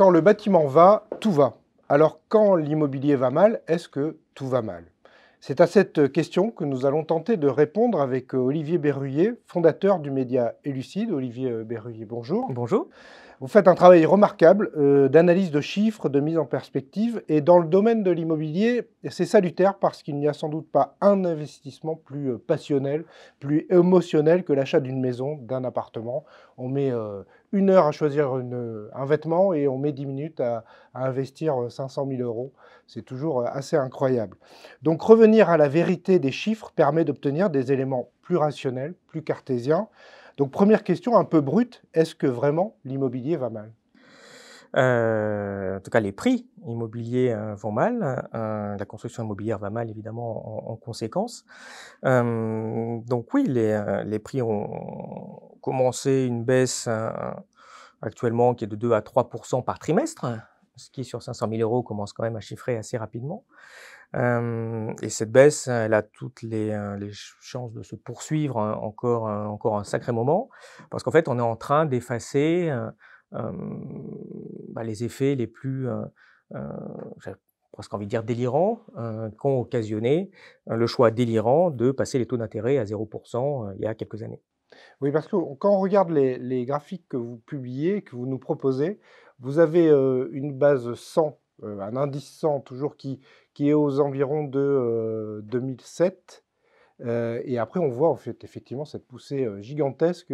quand le bâtiment va, tout va. Alors quand l'immobilier va mal, est-ce que tout va mal C'est à cette question que nous allons tenter de répondre avec euh, Olivier Berruyer, fondateur du média Élucide. Olivier euh, Berruyer, bonjour. Bonjour. Vous faites un travail remarquable euh, d'analyse de chiffres, de mise en perspective, et dans le domaine de l'immobilier, c'est salutaire parce qu'il n'y a sans doute pas un investissement plus passionnel, plus émotionnel que l'achat d'une maison, d'un appartement. On met une heure à choisir un vêtement et on met 10 minutes à, investir 500 euh, 000 euros. C'est toujours euh, assez incroyable. Donc revenir à la vérité des chiffres permet d'obtenir des éléments plus rationnels, plus cartésiens. Donc première question un peu brute, est-ce que vraiment l'immobilier va mal euh, en tout cas, les prix immobiliers vont mal. la construction immobilière va mal, évidemment, en, conséquence. donc oui, les prix ont, commencer une baisse euh, actuellement qui est de 2 à 3 par trimestre, ce qui sur 500 000 euros commence quand même à chiffrer assez rapidement. Euh, et cette baisse, elle a toutes les, euh, chances de se poursuivre hein, encore, encore un sacré moment, parce qu'en fait, on est en train d'effacer bah, les effets les plus, j'ai presque envie de dire délirants, qu'ont occasionné le choix délirant de passer les taux d'intérêt à 0% il y a quelques années. Oui, parce que quand on regarde les, graphiques que vous publiez, que vous nous proposez, vous avez une base 100, un indice 100 toujours qui, est aux environs de 2007 et après, on voit en fait, effectivement cette poussée gigantesque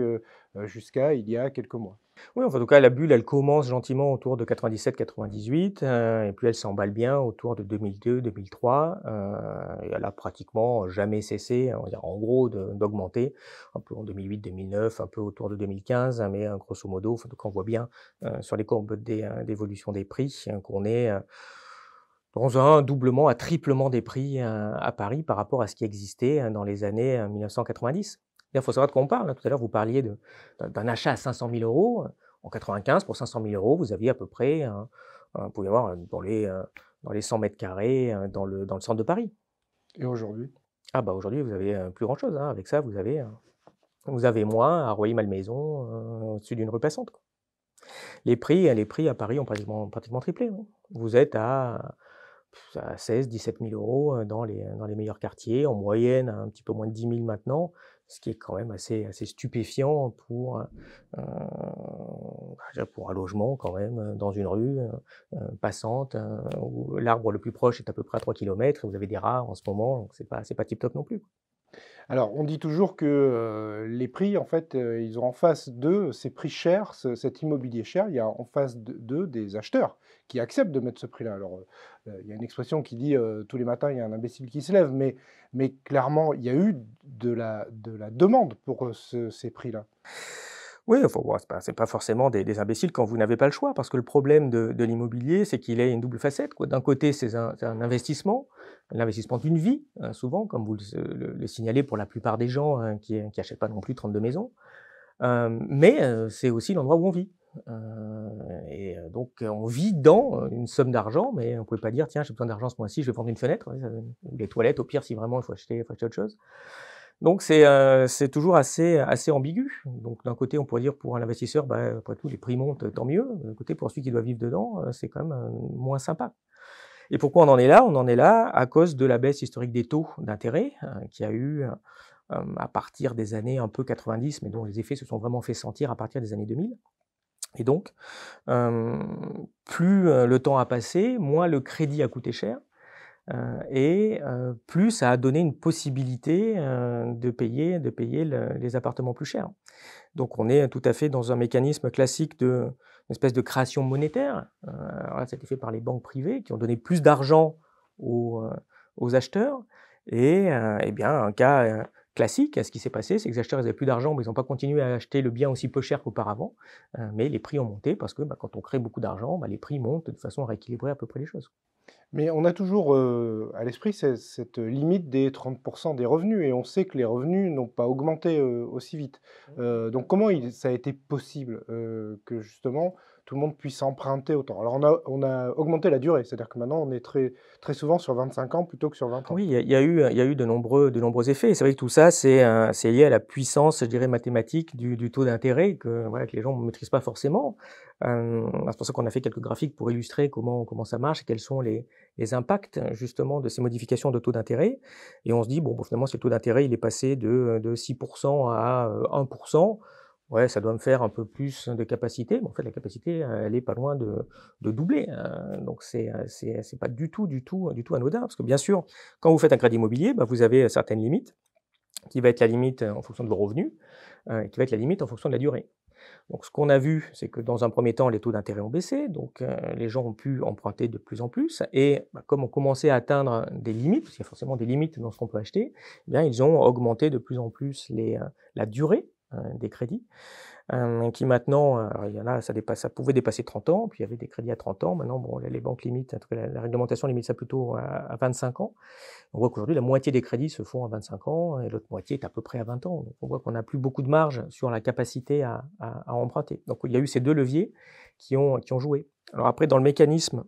jusqu'à il y a quelques mois. Oui, en tout cas, la bulle, elle commence gentiment autour de 97-98, et puis elle s'emballe bien autour de 2002-2003, elle a pratiquement jamais cessé, on en gros, d'augmenter, un peu en 2008-2009, un peu autour de 2015, hein, mais grosso modo, on voit bien sur les courbes d'évolution des, prix hein, qu'on est a un doublement, un triplement des prix euh, à Paris par rapport à ce qui existait euh, dans les années 1990. Euh, Il faut savoir de quoi on parle. Hein. Tout à l'heure, vous parliez d'un achat à 500 000 euros. En 95, pour 500 000 euros, vous aviez à peu près, vous pouvez avoir dans les, dans les 100 mètres carrés dans le, dans le centre de Paris. Et aujourd'hui Ah bah aujourd'hui, vous avez plus grand chose. Hein. Avec ça, vous avez, vous avez moins à Royer-Malmaison, au-dessus d'une rue passante. Les prix, les prix à Paris ont pratiquement, pratiquement triplé. Vous êtes à à 16, 17 000 euros euh, dans les, euh, dans les meilleurs quartiers, en moyenne un petit peu moins de 10 000 maintenant, ce qui est quand même assez, assez stupéfiant pour, euh, pour un logement quand même dans une rue passante où l'arbre le plus proche est à peu près à 3 km et vous avez des rares en ce moment, donc c'est pas, c'est pas tip-top non plus. Alors, on dit toujours que euh, les prix, en fait, euh, ils ont en face d'eux ces prix chers, cet immobilier cher, il y a en face d'eux des acheteurs qui acceptent de mettre ce prix-là. Alors, euh, il y a une expression qui dit tous les matins, il y a un imbécile qui se lève, mais, clairement, il y a eu de la, demande pour ces prix-là. Oui, c'est ce n'est pas, forcément des, imbéciles quand vous n'avez pas le choix, parce que le problème de, l'immobilier, c'est qu'il a une double facette. D'un côté, c'est un, investissement, l'investissement d'une vie, hein, souvent, comme vous le, signalez pour la plupart des gens hein, qui n'achètent pas non plus 32 maisons. Euh, mais euh, c'est aussi l'endroit où on vit. Euh, et donc, on vit dans une somme d'argent, mais on ne peut pas dire, tiens, j'ai besoin d'argent ce mois-ci, je vais vendre une fenêtre, ou les toilettes, au pire, si vraiment il faut acheter, faut acheter autre chose. Donc c'est euh, toujours assez, ambigu. Donc d'un côté, on pourrait dire pour un investisseur, bah, après tout, les prix montent, tant mieux. D'un côté, pour celui qui doit vivre dedans, euh, c'est quand même euh, moins sympa. Et pourquoi on en est là On en est là à cause de la baisse historique des taux d'intérêt qui a eu à partir des années un peu 90, mais dont les effets se sont vraiment fait sentir à partir des années 2000. Et donc, plus le temps a passé, moins le crédit a coûté cher, euh, et euh, plus ça a donné une possibilité euh, de payer, de payer les appartements plus chers. Donc on est tout à fait dans un mécanisme classique de une espèce de création monétaire. alors là, ça a été fait par les banques privées qui ont donné plus d'argent aux, acheteurs. Et eh bien, un cas classique, ce qui s'est passé, c'est que les acheteurs n'avaient plus d'argent, mais ils n'ont pas continué à acheter le bien aussi peu cher qu'auparavant. mais les prix ont monté parce que bah, quand on crée beaucoup d'argent, bah, les prix montent de façon à rééquilibrer à peu près les choses. Mais on a toujours euh, à l'esprit cette limite des 30% des revenus, et on sait que les revenus n'ont pas augmenté euh, aussi vite. Mmh. Euh, donc comment ça a été possible que justement tout le monde puisse emprunter autant. Alors on a, augmenté la durée, c'est-à-dire que maintenant on est très, très souvent sur 25 ans plutôt que sur 20 ans. Oui, il y, a, eu, y a eu de, nombreux, de nombreux effets. C'est vrai que tout ça, c'est euh, lié à la puissance, je dirais, mathématique du, taux d'intérêt que, les gens ne maîtrisent pas forcément. Euh, c'est pour ça qu'on a fait quelques graphiques pour illustrer comment, comment ça marche et quels sont les, les impacts justement de ces modifications de taux d'intérêt. Et on se dit, bon, finalement, finalement, le taux d'intérêt, il est passé de, de 6% à 1%. Euh, ouais, ça doit me faire un peu plus de capacité. Mais en fait, la capacité, euh, elle est pas loin de, doubler. Hein. Donc, c'est euh, euh, c'est pas du tout, du tout, du tout anodin. Parce que bien sûr, quand vous faites un crédit immobilier, bah, vous avez certaines limites, qui va être la limite en fonction de vos revenus, et qui va être la limite en fonction de la durée. Donc, ce qu'on a vu, c'est que dans un premier temps, les taux d'intérêt ont baissé, donc les gens ont pu emprunter de plus en plus, et bah, comme on commençait à atteindre des limites, parce qu'il y a forcément des limites dans ce qu'on peut acheter, eh bien, ils ont augmenté de plus en plus la durée euh, des crédits, euh, qui maintenant, euh, il y en a, ça, ça pouvait dépasser 30 ans, puis il y avait des crédits à 30 ans, maintenant bon, les banques limitent, la, réglementation limite ça plutôt à, 25 ans. On voit qu'aujourd'hui la moitié des crédits se font à 25 ans et l'autre moitié est à peu près à 20 ans. Donc on voit qu'on n'a plus beaucoup de marge sur la capacité à, à, emprunter. Donc il y a eu ces deux leviers qui ont, qui ont joué. Alors après, dans le mécanisme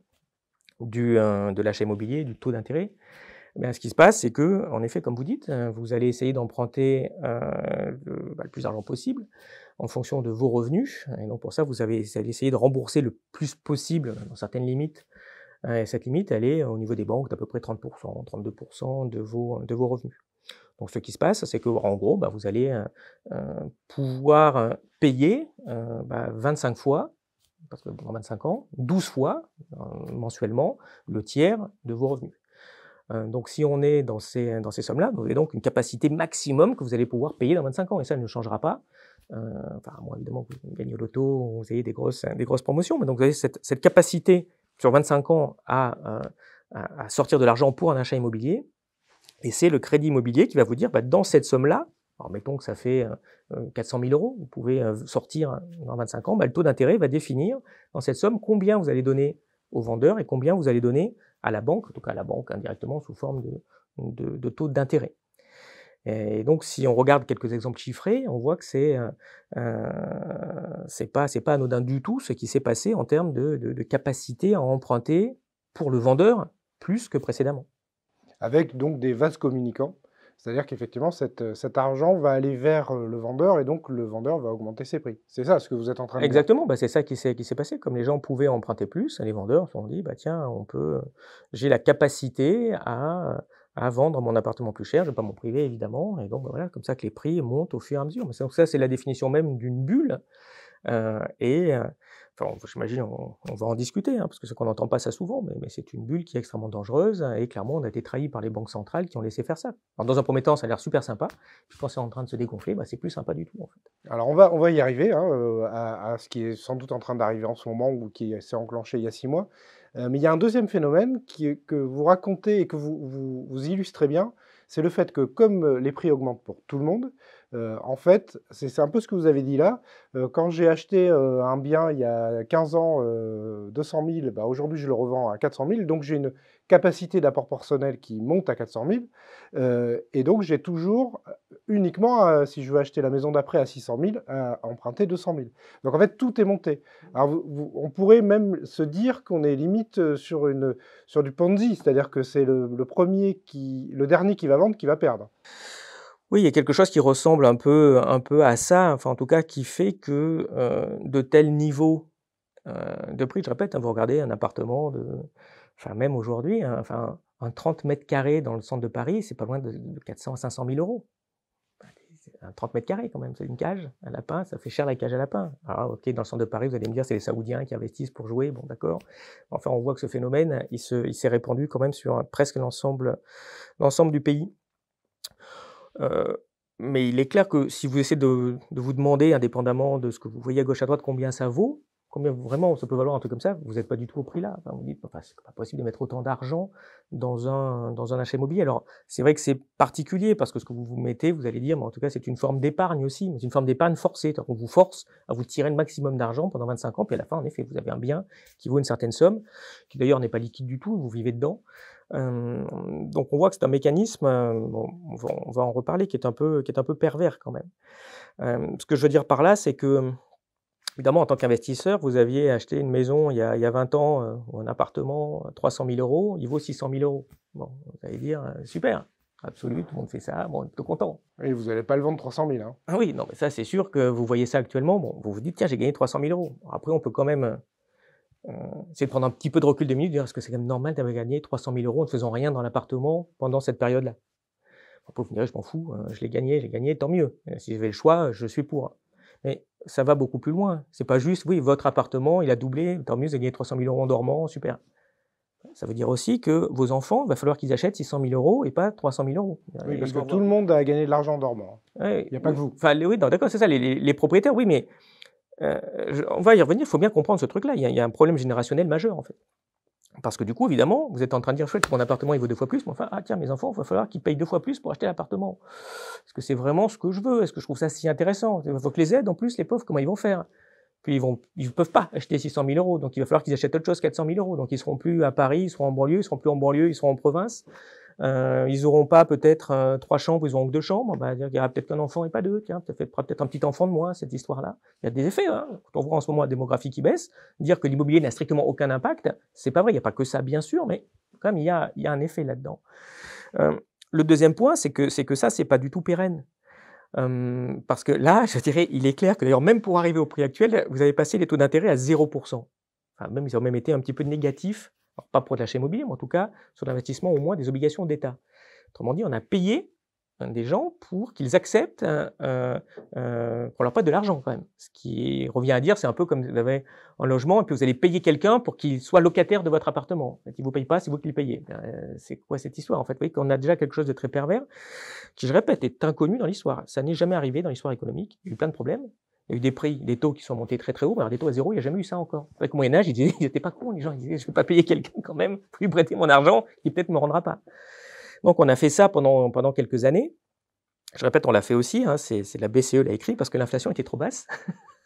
du, de l'achat immobilier, du taux d'intérêt, eh ce qui se passe, c'est que, en effet, comme vous dites, euh, vous allez essayer d'emprunter euh, bah, le, plus d'argent possible en fonction de vos revenus. Et donc, pour ça, vous, allez essayer de rembourser le plus possible euh, dans certaines limites. Et cette limite, elle est au niveau des banques d'à peu près 30%, 32% de vos, revenus. Donc, ce qui se passe, c'est que, en gros, bah, vous allez pouvoir payer 25 bah, fois parce que dans 25 ans, 12 fois mensuellement le tiers de vos revenus. Hein, donc si on est dans ces, hein, dans ces sommes-là, vous avez donc une capacité maximum que vous allez pouvoir payer dans 25 ans, et ça ne changera pas. Euh, enfin, moi, évidemment, vous gagnez au loto, vous avez des grosses, hein, des grosses promotions, mais donc vous avez cette, cette capacité sur 25 ans euh, à, à sortir de l'argent pour un achat immobilier. Et c'est le crédit immobilier qui va vous dire, bah, dans cette somme-là, alors mettons que ça fait 400 euh, 000 euros, vous pouvez sortir dans 25 ans, bah, le taux d'intérêt va définir dans cette somme combien vous allez donner au vendeur et combien vous allez donner à la banque, en tout cas à la banque indirectement hein, sous forme de, de, taux d'intérêt. Et donc, si on regarde quelques exemples chiffrés, on voit que c'est euh, euh c'est pas c'est pas anodin du tout ce qui s'est passé en termes de, de, capacité à emprunter pour le vendeur plus que précédemment. Avec donc des vases communicants c'est-à-dire qu'effectivement, euh, cet argent va aller vers euh, le vendeur et donc le vendeur va augmenter ses prix. C'est ça ce que vous êtes en train de Exactement, dire. Bah, c'est ça qui s'est passé. Comme les gens pouvaient emprunter plus, les vendeurs se sont dit, bah, tiens, on peut, euh, j'ai la capacité à, à, vendre mon appartement plus cher, je ne vais pas m'en priver évidemment. Et donc bah, voilà, comme ça que les prix montent au fur et à mesure. donc ça, c'est la définition même d'une bulle. et, J'imagine on, va en discuter, hein, parce que ce qu'on n'entend pas ça souvent, mais, c'est une bulle qui est extrêmement dangereuse, hein, et clairement on a été trahi par les banques centrales qui ont laissé faire ça. dans un premier temps, ça a l'air super sympa, puis quand c'est en train de se dégonfler, bah, c'est plus sympa du tout en fait. Alors on va, y arriver hein, euh, à, ce qui est sans doute en train d'arriver en ce moment ou qui s'est enclenché il y a six mois, euh, mais il y a un deuxième phénomène que vous racontez et que vous illustrez bien, c'est le fait que comme les prix augmentent pour tout le monde, euh, en fait, c'est un peu ce que vous avez dit là. Euh, quand j'ai acheté euh, un bien il y a 15 ans, 200 000, bah, aujourd'hui je le revends à 400 000, donc j'ai une capacité d'apport personnel qui monte à 400 000, et donc j'ai toujours uniquement, si je veux acheter la maison d'après à 600 000, à emprunter 200 000. Donc en fait, tout est monté. Mmh. on pourrait même se dire qu'on est limite sur, une, sur du Ponzi, c'est-à-dire que c'est le, le dernier qui va vendre qui va perdre. Oui, il y a quelque chose qui ressemble un peu, un peu à ça, enfin en tout cas qui fait que euh, de tels niveaux euh, de prix, je répète, hein, vous regardez un appartement, de, même aujourd'hui, enfin, un 30 mètres carrés dans le centre de Paris, c'est pas loin de 400 à 500 000 euros. Un 30 mètres carrés quand même, c'est une cage, à lapin, ça fait cher la cage à lapin. Alors ah, ok, dans le centre de Paris, vous allez me dire c'est les Saoudiens qui investissent pour jouer, bon d'accord. Enfin on voit que ce phénomène, il s'est répandu quand même sur euh, presque l'ensemble du pays. Euh, mais il est clair que si vous essayez de, vous demander, indépendamment de ce que vous voyez à gauche à droite, combien ça vaut, combien vraiment ça peut valoir un truc comme ça, vous n'êtes pas du tout au prix là. vous dites, c'est pas possible de mettre autant d'argent dans un, dans un achat immobilier. Alors, c'est vrai que c'est particulier parce que ce que vous vous mettez, vous allez dire, mais en tout cas, c'est une forme d'épargne aussi, mais c'est une forme d'épargne forcée. On vous force à vous tirer le maximum d'argent pendant 25 ans, puis à la fin, en effet, vous avez un bien qui vaut une certaine somme, qui d'ailleurs n'est pas liquide du tout, vous vivez dedans donc on voit que c'est un mécanisme, euh, on, va, en reparler, qui est un peu, qui est un peu pervers quand même. ce que je veux dire par là, c'est que, évidemment, en tant qu'investisseur, vous aviez acheté une maison il y a, 20 ans euh, un appartement, 300 euh, 000 euros, il vaut 600 000 euros. Bon, vous allez dire, super, absolu, tout le monde fait ça, bon, on est plutôt content. Et vous n'allez pas le vendre 300 000. Hein. Ah oui, non, mais ça c'est sûr que vous voyez ça actuellement, bon, vous vous dites, tiens, j'ai gagné 300 000 euros. Après, on peut quand même euh, c'est de prendre un petit peu de recul de minutes, dire est-ce que c'est quand même normal d'avoir gagné 300 000 euros en ne faisant rien dans l'appartement pendant cette période-là pour peut je m'en fous, euh, je l'ai gagné, j'ai gagné, tant mieux. Euh, si j'avais le choix, je suis pour. Mais ça va beaucoup plus loin. C'est pas juste, oui, votre appartement, il a doublé, tant mieux, vous avez gagné 300 000 euros en dormant, super. Ça veut dire aussi que vos enfants, il va falloir qu'ils achètent 600 000 euros et pas 300 000 euros. Oui, parce que tout le monde a gagné de l'argent en dormant. il n'y a pas que vous. oui, d'accord, c'est ça. les propriétaires, oui, mais euh, on va y revenir, il faut bien comprendre ce truc-là. Il, y, a un problème générationnel majeur, en fait. Parce que du coup, évidemment, vous êtes en train de dire, chouette, mon appartement, il vaut deux fois plus, mais enfin, ah tiens, mes enfants, il va falloir qu'ils payent deux fois plus pour acheter l'appartement. Est-ce que c'est vraiment ce que je veux Est-ce que je trouve ça si intéressant Il faut que les aides, en plus, les pauvres, comment ils vont faire Puis ils ne ils peuvent pas acheter 600 000 euros, donc il va falloir qu'ils achètent autre chose, 400 000 euros. Donc ils seront plus à Paris, ils seront en banlieue, ils seront plus en banlieue, ils seront en province. Euh, ils n'auront pas peut-être euh, trois chambres, ils auront que deux chambres. Bah, il y aura peut-être qu'un enfant et pas deux. Tiens, peut-être peut-être un petit enfant de moins, cette histoire-là. Il y a des effets. Hein. Quand on voit en ce moment la démographie qui baisse, dire que l'immobilier n'a strictement aucun impact, c'est pas vrai. Il n'y a pas que ça, bien sûr, mais quand même, il y a, un effet là-dedans. Euh, le deuxième point, c'est que, c'est que ça, c'est pas du tout pérenne. Hum, parce que là, je dirais, il est clair que d'ailleurs, même pour arriver au prix actuel, vous avez passé les taux d'intérêt à 0%. Enfin, même, ils ont même été un petit peu négatifs pas pour de l'achat immobilier, mais en tout cas sur l'investissement au moins des obligations d'État. Autrement dit, on a payé hein, des gens pour qu'ils acceptent hein, euh, euh, qu'on leur prête de l'argent quand même. Ce qui revient à dire, c'est un peu comme vous avez un logement et puis vous allez payer quelqu'un pour qu'il soit locataire de votre appartement. Il ne vous paye pas, c'est vous qui le payez. Ben, euh, c'est quoi cette histoire en fait Vous voyez qu'on a déjà quelque chose de très pervers qui, je répète, est inconnu dans l'histoire. Ça n'est jamais arrivé dans l'histoire économique. Il y a eu plein de problèmes, il y a eu des prix, des taux qui sont montés très très haut, mais alors des taux à zéro, il n'y a jamais eu ça encore. Avec Moyen-Âge, ils étaient pas cons, les gens, ils disaient, je ne vais pas payer quelqu'un quand même, pour lui prêter mon argent, qui peut-être me rendra pas. Donc on a fait ça pendant, pendant quelques années. Je répète, on l'a fait aussi, hein, c'est la BCE l'a écrit, parce que l'inflation était trop basse.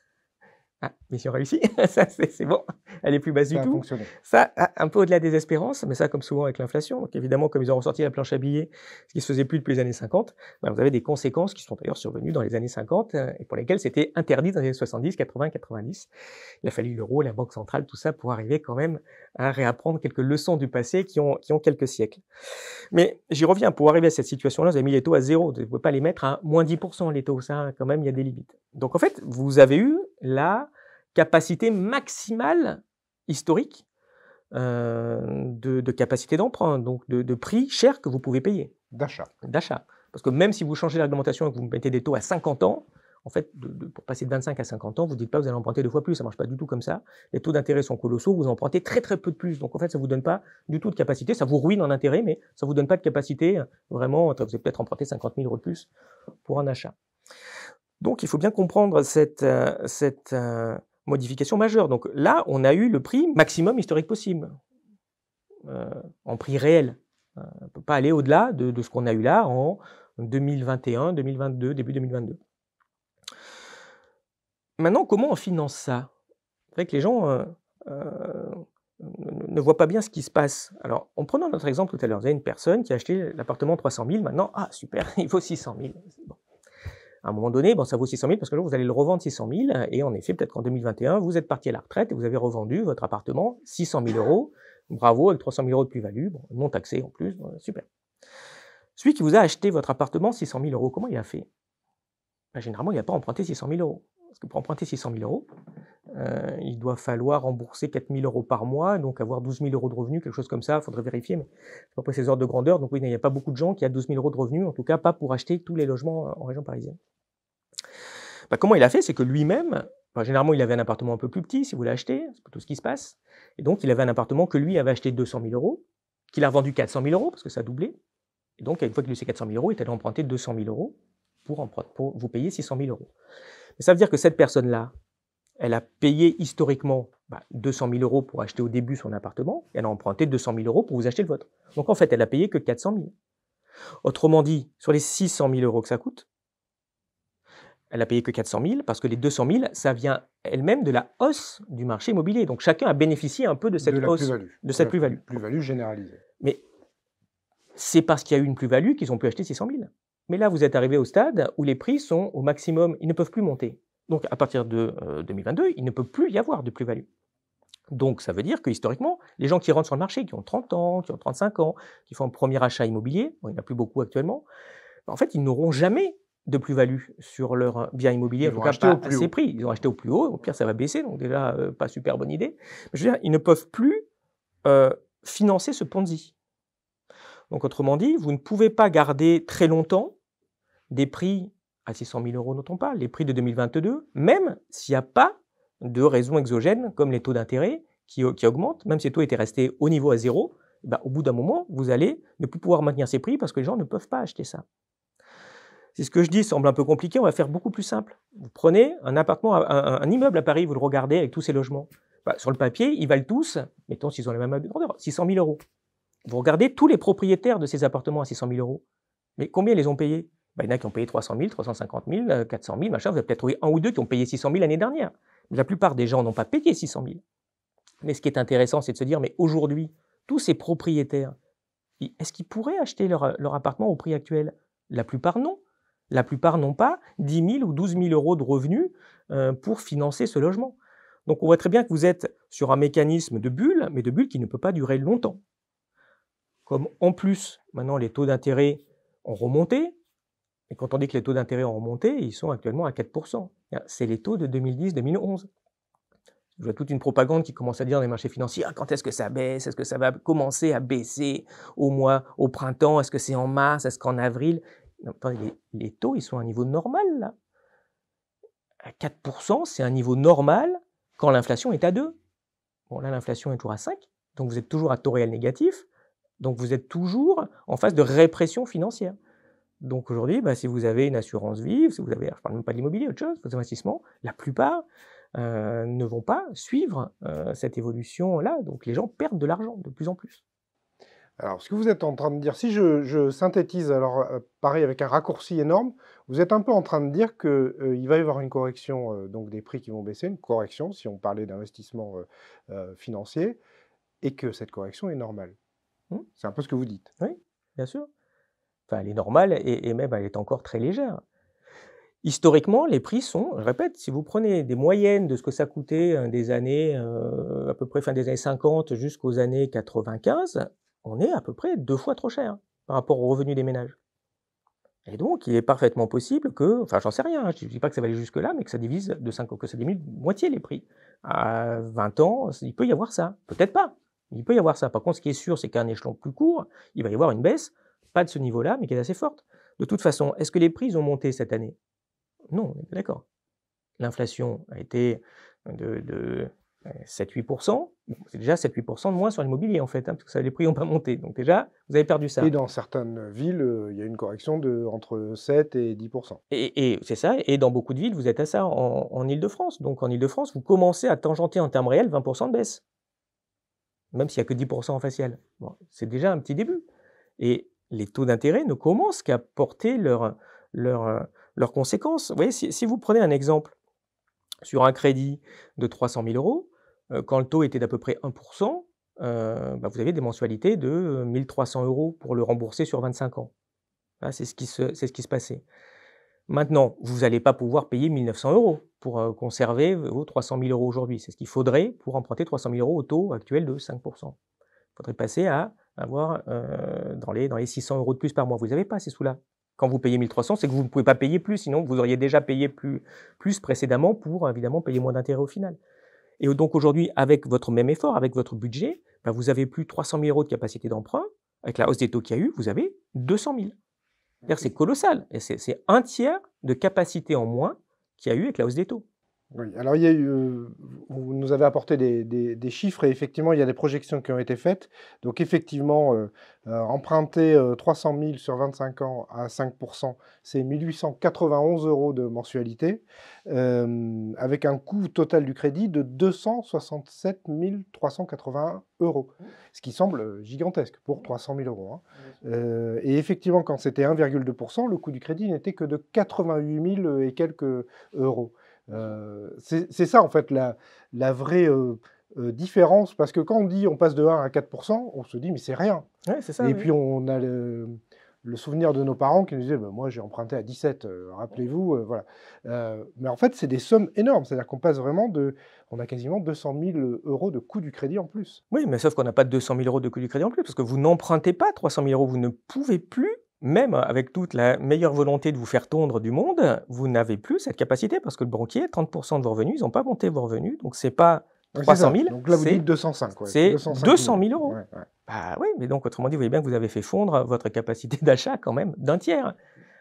Ah, mission réussie, ça c'est bon, elle est plus basse du tout. Ça, ah, un peu au-delà des espérances, mais ça comme souvent avec l'inflation. Donc évidemment, comme ils ont ressorti la planche à billets, ce qui se faisait plus depuis les années 50, bah, vous avez des conséquences qui sont d'ailleurs survenues dans les années 50 euh, et pour lesquelles c'était interdit dans les années 70, 80, 90. Il a fallu l'euro, la banque centrale, tout ça pour arriver quand même à réapprendre quelques leçons du passé qui ont, qui ont quelques siècles. Mais j'y reviens, pour arriver à cette situation-là, vous avez mis les taux à zéro, vous ne pouvez pas les mettre à moins 10% les taux, ça quand même, il y a des limites. Donc en fait, vous avez eu la capacité maximale historique euh, de, capacité d'emprunt, donc de, prix cher que vous pouvez payer. D'achat. D'achat. Parce que même si vous changez la réglementation et que vous mettez des taux à 50 ans, en fait, pour passer de 25 à 50 ans, vous ne dites pas que vous allez emprunter deux fois plus, ça ne marche pas du tout comme ça. Les taux d'intérêt sont colossaux, vous empruntez très très peu de plus. Donc en fait, ça ne vous donne pas du tout de capacité, ça vous ruine en intérêt, mais ça ne vous donne pas de capacité euh, vraiment, vous avez peut-être emprunté 50 000 euros de plus pour un achat. Donc il faut bien comprendre cette, euh, euh, modification majeure. Donc là, on a eu le prix maximum historique possible, euh, en prix réel. on ne peut pas aller au-delà de, ce qu'on a eu là en 2021, 2022, début 2022. Maintenant, comment on finance ça C'est vrai que les gens ne voient pas bien ce qui se passe. Alors, en prenant notre exemple tout à l'heure, vous avez une personne qui a acheté l'appartement 300 000, maintenant, ah super, il faut 600 000 à un moment donné, bon, ça vaut 600 000 parce que vous allez le revendre 600 000. Et en effet, peut-être qu'en 2021, vous êtes parti à la retraite et vous avez revendu votre appartement 600 000 euros. Bravo, avec 300 000 euros de plus-value, non taxé en plus, super. Celui qui vous a acheté votre appartement 600 000 euros, comment il a fait ben, Généralement, il n'a pas emprunté 600 000 euros. Parce que pour emprunter 600 000 euros, euh, il doit falloir rembourser 4 000 euros par mois, donc avoir 12 000 euros de revenus, quelque chose comme ça, il faudrait vérifier, mais c'est pas ces ordres de grandeur. Donc oui, il n'y a pas beaucoup de gens qui ont 12 000 euros de revenus, en tout cas pas pour acheter tous les logements euh, en région parisienne. Bah, comment il a fait C'est que lui-même, bah, généralement il avait un appartement un peu plus petit, si vous l'achetez, c'est plutôt ce qui se passe, et donc il avait un appartement que lui avait acheté 200 000 euros, qu'il a vendu 400 000 euros, parce que ça a doublé, et donc une fois qu'il a eu ces 400 000 euros, il est allé emprunter 200 000 euros pour, pour vous payer 600 000 euros. Mais ça veut dire que cette personne-là, elle a payé historiquement 200 bah, 000 euros pour acheter au début son appartement, et elle a emprunté 200 000 euros pour vous acheter le vôtre. Donc en fait, elle a payé que 400 000. Autrement dit, sur les 600 000 euros que ça coûte, elle a payé que 400 000 parce que les 200 000, ça vient elle-même de la hausse du marché immobilier. Donc chacun a bénéficié un peu de cette de hausse, plus -value. de cette plus-value. Plus-value généralisée. Mais c'est parce qu'il y a eu une plus-value qu'ils ont pu acheter 600 000. Mais là, vous êtes arrivé au stade où les prix sont au maximum, ils ne peuvent plus monter. Donc à partir de 2022, euh, il ne peut plus y avoir de plus-value. Donc ça veut dire que historiquement, les gens qui rentrent sur le marché, qui ont 30 ans, qui ont 35 ans, qui font un premier achat immobilier, il n'y en a plus beaucoup actuellement, en fait, ils n'auront jamais de plus-value sur leur bien immobilier, ils vont acheter ces prix. Ils ont acheté au plus haut, au pire ça va baisser, donc déjà euh, pas super bonne idée. je veux dire, ils ne peuvent plus euh, financer ce Ponzi. Donc autrement dit, vous ne pouvez pas garder très longtemps des prix à 600 000 euros notons pas. les prix de 2022, même s'il n'y a pas de raisons exogènes comme les taux d'intérêt qui, euh, qui, augmentent, même si les taux étaient restés au niveau à zéro, eh ben, au bout d'un moment, vous allez ne plus pouvoir maintenir ces prix parce que les gens ne peuvent pas acheter ça. Si ce que je dis semble un peu compliqué, on va faire beaucoup plus simple. Vous prenez un appartement, un, immeuble à Paris, vous le regardez avec tous ses logements. Bah, sur le papier, ils valent tous, mettons s'ils ont la même grandeur, 600 000 euros. Vous regardez tous les propriétaires de ces appartements à 600 000 euros. Mais combien ils les ont payés ben, il y en a qui ont payé 300 000, 350 000, 400 000, machin. Vous avez peut-être trouvé un ou deux qui ont payé 600 000 l'année dernière. la plupart des gens n'ont pas payé 600 000. Mais ce qui est intéressant, c'est de se dire, mais aujourd'hui, tous ces propriétaires, est-ce qu'ils pourraient acheter leur, appartement au prix actuel La plupart non. La plupart n'ont pas 10 000 ou 12 000 euros de revenus euh, pour financer ce logement. Donc on voit très bien que vous êtes sur un mécanisme de bulle, mais de bulle qui ne peut pas durer longtemps. Comme en plus, maintenant les taux d'intérêt ont remonté, et quand on dit que les taux d'intérêt ont remonté, ils sont actuellement à 4%. C'est les taux de 2010-2011. Je vois toute une propagande qui commence à dire dans les marchés financiers ah, quand est-ce que ça baisse Est-ce que ça va commencer à baisser au mois, au printemps Est-ce que c'est en mars Est-ce qu'en avril les, taux, ils sont à un niveau normal là. À 4%, c'est un niveau normal quand l'inflation est à 2. Bon, là, l'inflation est toujours à 5, donc vous êtes toujours à taux réel négatif, donc vous êtes toujours en phase de répression financière. Donc aujourd'hui, bah, si vous avez une assurance vive, si vous avez, je parle même pas de l'immobilier, autre chose, vos investissements, la plupart euh, ne vont pas suivre euh, cette évolution-là. Donc les gens perdent de l'argent de plus en plus. Alors, ce que vous êtes en train de dire, si je, synthétise, alors euh, pareil avec un raccourci énorme, vous êtes un peu en train de dire qu'il il va y avoir une correction donc des prix qui vont baisser, une correction si on parlait d'investissement financier, et que cette correction est normale. Mmh. C'est un peu ce que vous dites. Oui, bien sûr elle est normale et, même elle est encore très légère. Historiquement, les prix sont, je répète, si vous prenez des moyennes de ce que ça coûtait hein, des années, euh, à peu près fin des années 50 jusqu'aux années 95, on est à peu près deux fois trop cher par rapport aux revenus des ménages. Et donc, il est parfaitement possible que, enfin, j'en sais rien, hein, je ne dis pas que ça va aller jusque-là, mais que ça divise de 5, que ça diminue de moitié les prix. À 20 ans, il peut y avoir ça. Peut-être pas. Il peut y avoir ça. Par contre, ce qui est sûr, c'est qu'à un échelon plus court, il va y avoir une baisse pas de ce niveau-là, mais qui est assez forte. De toute façon, est-ce que les prix ont monté cette année Non, on est d'accord. L'inflation a été de, 7-8%. Euh, c'est déjà 7-8% de moins sur l'immobilier, en fait, hein, parce que les prix n'ont pas monté. Donc déjà, vous avez perdu ça. Et dans certaines villes, euh, il y a une correction de entre 7 et 10%. Et, c'est ça. Et dans beaucoup de villes, vous êtes à ça en, Ile-de-France. Donc en Ile-de-France, vous commencez à tangenter en termes réels 20% de baisse. Même s'il n'y a que 10% en facial. c'est déjà un petit début. Et les taux d'intérêt ne commencent qu'à porter leurs euh, conséquences. Vous voyez, si, vous prenez un exemple sur un crédit de 300 000 euros, euh, quand le taux était d'à peu près 1%, euh, bah, vous avez des mensualités de 1300 euros pour le rembourser sur 25 ans. Hein, c'est, ce qui se, c'est passait. Maintenant, vous n'allez pas pouvoir payer 1900 euros pour conserver vos 300 000 euros aujourd'hui. C'est ce qu'il faudrait pour emprunter 300 000 euros au taux actuel de 5%. Il faudrait passer à avoir euh, dans, les, dans les 600 euros de plus par mois. Vous n'avez pas ces sous-là. Quand vous payez 1300, c'est que vous ne pouvez pas payer plus, sinon vous auriez déjà payé plus, plus précédemment pour évidemment payer moins d'intérêt au final. Et donc aujourd'hui, avec votre même effort, avec votre budget, bah, vous avez plus 300 000 euros de capacité d'emprunt. Avec la hausse des taux qu'il y a eu, vous avez 200 000. C'est colossal. Et c'est un tiers de capacité en moins qu'il y a eu avec la hausse des taux. Oui, alors il eu, euh, vous nous avez apporté des, chiffres et effectivement il y a des projections qui ont été faites. Donc effectivement, euh, euh, emprunter 300 000 sur 25 ans à 5%, c'est 1891 euros de mensualité, avec un coût total du crédit de 267 381 euros, ce qui semble gigantesque pour 300 000 euros. Hein. et effectivement, quand c'était 1,2%, le coût du crédit n'était que de 88 000 et quelques euros. Euh, c'est ça, en fait, la, vraie euh, euh, différence. Parce que quand on dit on passe de 1 à 4 on se dit, mais c'est rien. Et puis, on a le, souvenir de nos parents qui nous disaient, bah, moi, j'ai emprunté à 17, rappelez-vous. voilà. mais en fait, c'est des sommes énormes. C'est-à-dire qu'on passe vraiment de. On a quasiment 200 000 euros de coût du crédit en plus. Oui, mais sauf qu'on n'a pas 200 000 euros de coût du crédit en plus, parce que vous n'empruntez pas 300 000 euros, vous ne pouvez plus même avec toute la meilleure volonté de vous faire tondre du monde, vous n'avez plus cette capacité parce que le banquier, 30% de vos revenus, ils n'ont pas monté vos revenus, donc c'est pas 300 000. Donc là, vous dites 205. C'est 200 000, euros. bah oui, mais donc autrement dit, vous voyez bien que vous avez fait fondre votre capacité d'achat quand même d'un tiers.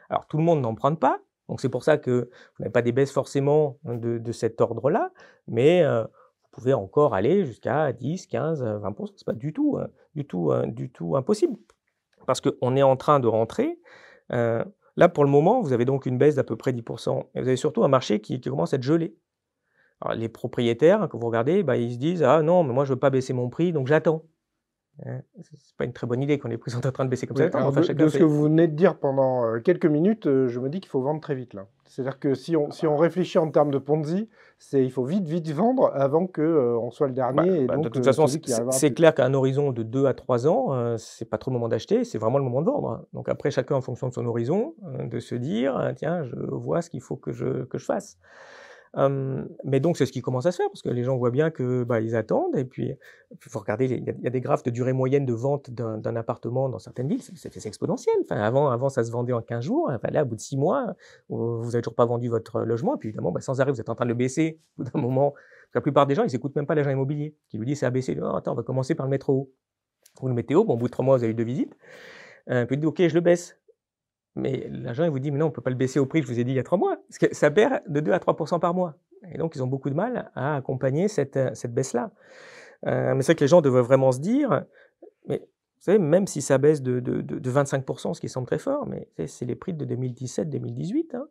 Alors tout le monde n'en prend pas, donc c'est pour ça que vous n'avez pas des baisses forcément de, cet ordre-là, mais euh, vous pouvez encore aller jusqu'à 10, 15, 20%. C'est pas du tout, euh, du tout, euh, du tout impossible parce qu'on est en train de rentrer. Euh, là, pour le moment, vous avez donc une baisse d'à peu près 10%. Et vous avez surtout un marché qui, commence à être gelé. les propriétaires, que vous regardez, bah, ils se disent Ah non, mais moi, je ne veux pas baisser mon prix, donc j'attends. Hein, c'est pas une très bonne idée qu'on les présente en train de baisser comme ça. de, ce que vous venez de dire pendant euh, quelques minutes, euh, je me dis qu'il faut vendre très vite là. C'est-à-dire que si on, si on réfléchit en termes de Ponzi, c'est il faut vite vite vendre avant qu'on euh, soit le dernier. Bah, bah, de toute façon, c'est clair qu'à un horizon de 2 à 3 ans, ce c'est pas trop le moment d'acheter, c'est vraiment le moment de vendre. Donc après, chacun en fonction de son horizon, de se dire tiens, je vois ce qu'il faut que je, que je fasse mais donc, c'est ce qui commence à se faire, parce que les gens voient bien qu'ils bah, ils attendent. Et puis, il faut regarder, il y, a des graphes de durée moyenne de vente d'un appartement dans certaines villes, c'est exponentiel. Enfin, avant, avant, ça se vendait en 15 jours. là, au bout de 6 mois, vous n'avez toujours pas vendu votre logement. Et puis, évidemment, bah, sans arrêt, vous êtes en train de le baisser. Au bout d'un moment, la plupart des gens, ils n'écoutent même pas l'agent immobilier qui lui dit c'est à baisser. Oh, attends, on va commencer par le mettre haut. Vous le mettez haut, bon, au bout de 3 mois, vous avez eu deux visites. Euh, puis, ok, je le baisse. Mais l'agent, il vous dit, mais non, on ne peut pas le baisser au prix que je vous ai dit il y a trois mois. Parce que ça perd de 2 à 3 par mois. Et donc, ils ont beaucoup de mal à accompagner cette, euh, baisse-là. Euh, mais c'est que les gens devraient vraiment se dire, mais vous savez, même si ça baisse de, 25%, ce qui semble très fort, mais c'est les prix de 2017-2018. Hein.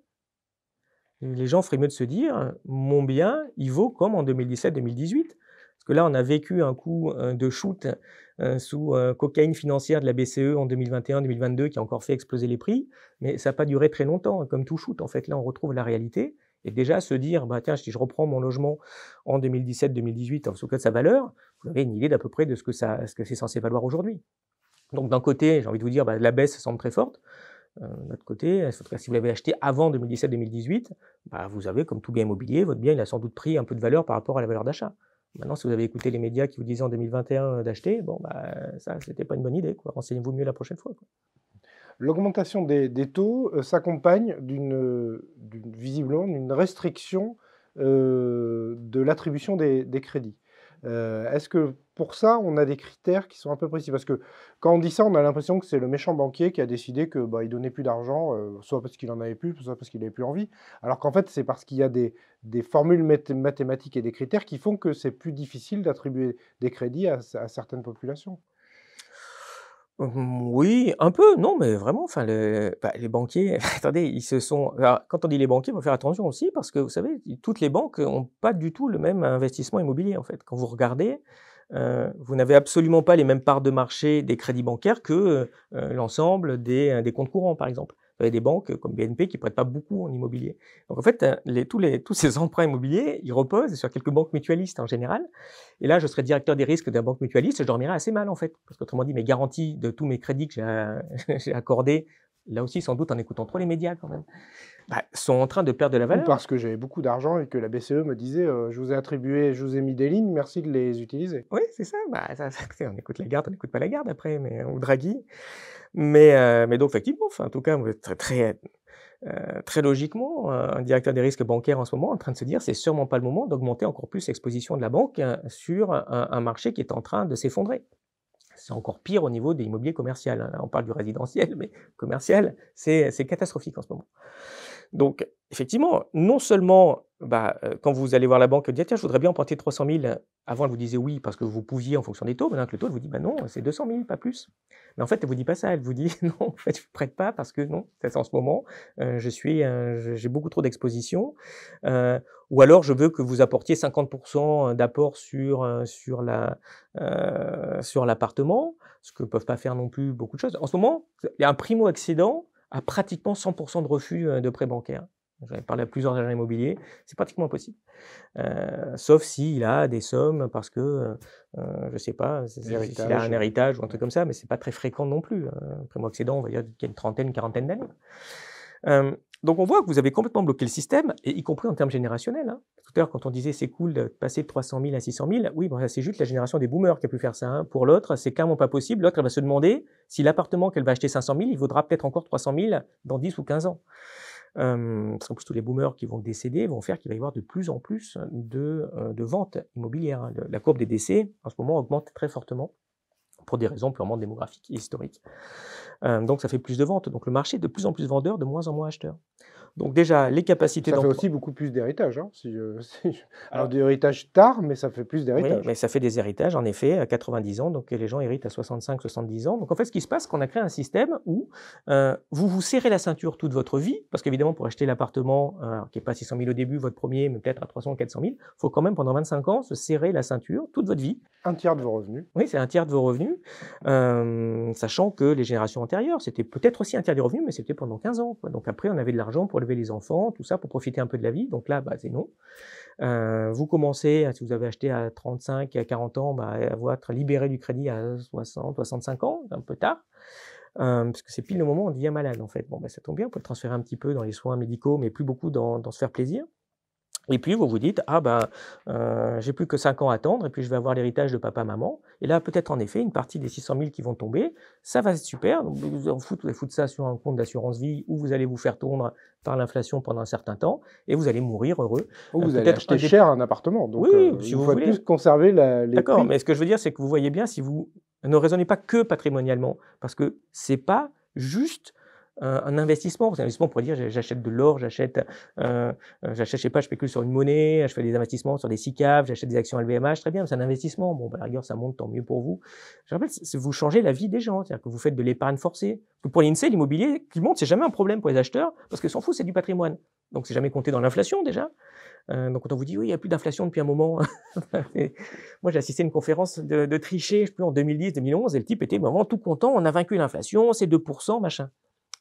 Les gens feraient mieux de se dire, mon bien, il vaut comme en 2017-2018 là, on a vécu un coup euh, de shoot euh, sous euh, cocaïne financière de la BCE en 2021-2022 qui a encore fait exploser les prix, mais ça n'a pas duré très longtemps. Hein, comme tout shoot, en fait, là, on retrouve la réalité. Et déjà, se dire, bah, tiens, si je reprends mon logement en 2017-2018, en tout cas de sa valeur, vous avez une idée d'à peu près de ce que, que c'est censé valoir aujourd'hui. Donc, d'un côté, j'ai envie de vous dire, bah, la baisse semble très forte. d'autre côté, si vous l'avez acheté avant 2017-2018, bah, vous avez, comme tout bien immobilier, votre bien, il a sans doute pris un peu de valeur par rapport à la valeur d'achat. Maintenant, si vous avez écouté les médias qui vous disaient en 2021 euh, d'acheter, bon, bah, euh, ça, n'était pas une bonne idée. Renseignez-vous mieux la prochaine fois. L'augmentation des, taux euh, s'accompagne d'une, visiblement d'une restriction de l'attribution des, crédits. Euh, est-ce que pour ça, on a des critères qui sont un peu précis Parce que quand on dit ça, on a l'impression que c'est le méchant banquier qui a décidé que bah, il donnait plus d'argent, euh, soit parce qu'il en avait plus, soit parce qu'il n'avait plus envie. Alors qu'en fait, c'est parce qu'il y a des, formules mathématiques et des critères qui font que c'est plus difficile d'attribuer des crédits à certaines populations. Mmh, oui, un peu, non, mais vraiment, enfin, bah, les banquiers, attendez, ils se sont. quand on dit les banquiers, il faut faire attention aussi, parce que vous savez, toutes les banques n'ont pas du tout le même investissement immobilier, en fait. Quand vous regardez, euh, vous n'avez absolument pas les mêmes parts de marché des crédits bancaires que euh, l'ensemble des, euh, des, comptes courants, par exemple. Vous avez des banques comme BNP qui prêtent pas beaucoup en immobilier. Donc en fait, tous, les, tous ces emprunts immobiliers, ils reposent sur quelques banques mutualistes en général. Et là, je serais directeur des risques d'un banque mutualiste, je dormirais assez mal en fait. Parce qu'autrement dit, mes garanties de tous mes crédits que j'ai accordés, là aussi sans doute en écoutant trop les médias quand même. Bah, sont en train de perdre de la valeur. parce que j'avais beaucoup d'argent et que la BCE me disait euh, je vous ai attribué, je vous ai mis des lignes, merci de les utiliser. Oui, c'est ça. Bah, ça, on écoute la garde, on n'écoute pas la garde après, mais, ou Draghi. Mais, euh, mais donc, effectivement, enfin, en tout cas, très, très, euh, très logiquement, un directeur des risques bancaires en ce moment est en train de se dire c'est sûrement pas le moment d'augmenter encore plus l'exposition de la banque hein, sur un, un marché qui est en train de s'effondrer c'est encore pire au niveau des immobiliers commerciaux. Hein. on parle du résidentiel, mais commercial, c'est catastrophique en ce moment. Donc, effectivement, non seulement bah, euh, quand vous allez voir la banque, vous dites, ah, tiens, je voudrais bien emprunter 300 000. Avant, elle vous disait oui parce que vous pouviez en fonction des taux. Maintenant que le taux, elle vous dit, bah non, c'est 200 000, pas plus. Mais en fait, elle vous dit pas ça. Elle vous dit, non, en fait, je ne prête pas parce que non, c'est en ce moment, euh, je suis, euh, j'ai beaucoup trop d'exposition. ou alors, je veux que vous apportiez 50% d'apport sur, la, sur l'appartement, ce que peuvent pas faire non plus beaucoup de choses. En ce moment, il y a un primo accident à pratiquement 100% de refus euh, de prêts bancaires. J'avais parlé à plusieurs agents immobiliers, c'est pratiquement impossible. Euh, sauf s'il a des sommes parce que, euh, je ne sais pas, s'il a un héritage ou un truc comme ça, mais ce n'est pas très fréquent non plus. Hein. Après moi, on va dire qu'il y a une trentaine, quarantaine d'années. Donc on voit que vous avez complètement bloqué le système, et y compris en termes générationnels. Hein. Tout à l'heure, quand on disait c'est cool de passer de 300 000 à 600 000, oui, bon, c'est juste la génération des boomers qui a pu faire ça. Hein. Pour l'autre, c'est clairement pas possible. L'autre, va se demander si l'appartement qu'elle va acheter 500 000, il vaudra peut-être encore 300 000 dans 10 ou 15 ans. Euh, plus, tous les boomers qui vont décéder vont faire qu'il va y avoir de plus en plus de, euh, de ventes immobilières. Hein. La courbe des décès, en ce moment, augmente très fortement pour des raisons purement démographiques et historiques. Euh, donc ça fait plus de ventes. Donc le marché est de plus en plus vendeur, de moins en moins acheteur. Donc déjà, les capacités Ça fait aussi beaucoup plus d'héritage. Hein, alors des héritages tard, mais ça fait plus d'héritage. Oui, mais ça fait des héritages, en effet, à 90 ans. Donc les gens héritent à 65, 70 ans. Donc en fait, ce qui se passe, c'est qu'on a créé un système où euh, vous vous serrez la ceinture toute votre vie, parce qu'évidemment, pour acheter l'appartement, euh, qui n'est pas 600 000 au début, votre premier, mais peut-être à 300, 400 000, il faut quand même, pendant 25 ans, se serrer la ceinture toute votre vie. Un tiers de vos revenus. Oui, c'est un tiers de vos revenus. Euh, sachant que les générations antérieures, c'était peut-être aussi du revenu, mais c'était pendant 15 ans. Donc après, on avait de l'argent pour élever les enfants, tout ça, pour profiter un peu de la vie. Donc là, bah, c'est non. Euh, vous commencez, si vous avez acheté à 35, à 40 ans, bah, à être libéré du crédit à 60, 65 ans, un peu tard. Euh, parce que c'est pile le moment où on devient malade en fait. Bon, bah, ça tombe bien, on peut le transférer un petit peu dans les soins médicaux, mais plus beaucoup dans se faire plaisir. Et puis vous vous dites, ah ben, euh, j'ai plus que 5 ans à attendre, et puis je vais avoir l'héritage de papa-maman. Et là, peut-être en effet, une partie des 600 000 qui vont tomber, ça va être super. vous en foutez, vous foutre ça sur un compte d'assurance vie où vous allez vous faire tourner par l'inflation pendant un certain temps, et vous allez mourir heureux. Ou euh, vous allez acheter cher un appartement. Donc, oui, euh, si vous, voulez plus conserver les D'accord, mais ce que je veux dire, c'est que vous voyez bien, si vous ne raisonnez pas que patrimonialement, parce que c'est pas juste un, investissement. un investissement pour dire j'achète de l'or, j'achète, euh, euh j'achète, pas, je spécule sur une monnaie, je fais des investissements sur des SICAV, j'achète des actions LVMH, très bien, c'est un investissement. Bon, bah, ça monte, tant mieux pour vous. Je rappelle, vous changez la vie des gens, c'est-à-dire que vous faites de l'épargne forcée. Pour l'INSEE, l'immobilier qui monte, c'est jamais un problème pour les acheteurs parce que s'en fout, c'est du patrimoine. Donc c'est jamais compté dans l'inflation déjà. Euh, donc quand on vous dit oui, il n'y a plus d'inflation depuis un moment. moi j'ai assisté à une conférence de, de sais plus en 2010, 2011, et le type était vraiment tout content, on a vaincu l'inflation, c'est 2%, machin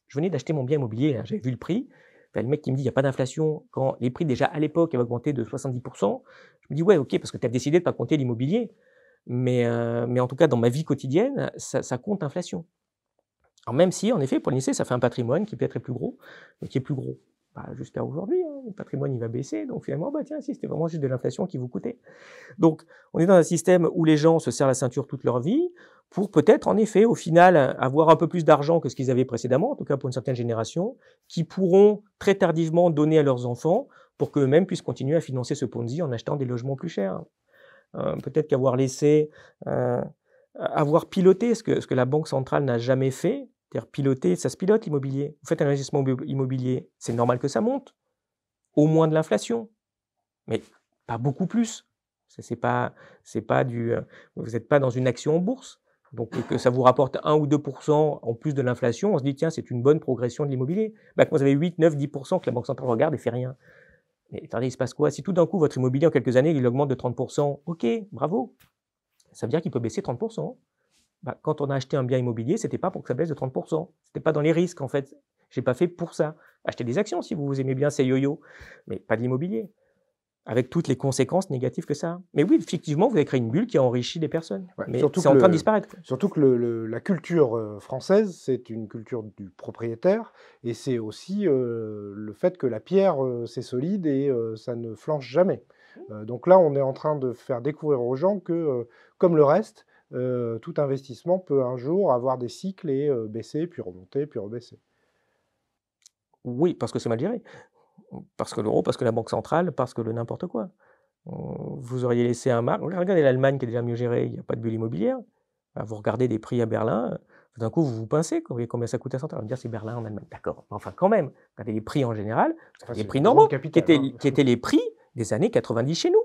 je venais d'acheter mon bien immobilier, j'avais vu le prix. le mec qui me dit, il n'y a pas d'inflation, quand les prix déjà à l'époque avaient augmenté de 70%, je me dis, ouais, ok, parce que tu as décidé de ne pas compter l'immobilier. Mais, euh, mais en tout cas, dans ma vie quotidienne, ça, compte inflation. Alors même si, en effet, pour l'INSEE, ça fait un patrimoine qui peut-être plus gros, mais qui est plus gros. Bah, jusqu'à aujourd'hui. Hein, le patrimoine va baisser, donc finalement, bah, tiens, si c'était vraiment juste de l'inflation qui vous coûtait. Donc, on est dans un système où les gens se serrent la ceinture toute leur vie pour peut-être, en effet, au final, avoir un peu plus d'argent que ce qu'ils avaient précédemment, en tout cas pour une certaine génération, qui pourront très tardivement donner à leurs enfants pour qu'eux-mêmes puissent continuer à financer ce Ponzi en achetant des logements plus chers. Euh, peut-être qu'avoir laissé, euh, avoir piloté ce que, ce que la Banque centrale n'a jamais fait, c'est-à-dire piloter, ça se pilote l'immobilier. Vous faites un investissement immobilier, c'est normal que ça monte, au moins de l'inflation, mais pas beaucoup plus. C'est pas, c'est pas du, euh, vous n'êtes pas dans une action en bourse. Donc que ça vous rapporte 1 ou 2 en plus de l'inflation, on se dit tiens, c'est une bonne progression de l'immobilier. Bah, quand vous avez 8, 9, 10 que la Banque centrale regarde et fait rien. Mais attendez, il se passe quoi Si tout d'un coup votre immobilier en quelques années, il augmente de 30 OK, bravo. Ça veut dire qu'il peut baisser 30 bah, quand on a acheté un bien immobilier, c'était pas pour que ça baisse de 30%. n'était pas dans les risques, en fait. J'ai pas fait pour ça. Acheter des actions si vous, vous aimez bien c'est yo-yo, mais pas de l'immobilier. Avec toutes les conséquences négatives que ça a. Mais oui, effectivement, vous avez créé une bulle qui a enrichi des personnes. mais c'est en train de disparaître. Surtout que la culture euh, française, c'est une culture du propriétaire. Et c'est aussi euh, le fait que la pierre, euh, c'est solide et ça ne flanche jamais. Mmh. donc là, on est en train de faire découvrir aux gens que, comme le reste, euh, tout investissement peut un jour avoir des cycles et euh, baisser, puis remonter, puis rebaisser. Oui, parce que c'est mal géré. Parce que l'euro, parce que la Banque centrale, parce que le n'importe quoi. Euh, vous auriez laissé un marque. Regardez l'Allemagne qui est déjà mieux gérée, il n'y a pas de bulle immobilière. Bah, vous regardez des prix à Berlin, d'un coup, vous vous pincez, combien ça coûte à centrale. Vous dire, c'est Berlin en Allemagne, d'accord. Enfin, quand même, regardez les prix en général, les prix normaux, qui, étaient, hein. qui étaient les prix des années 90 chez nous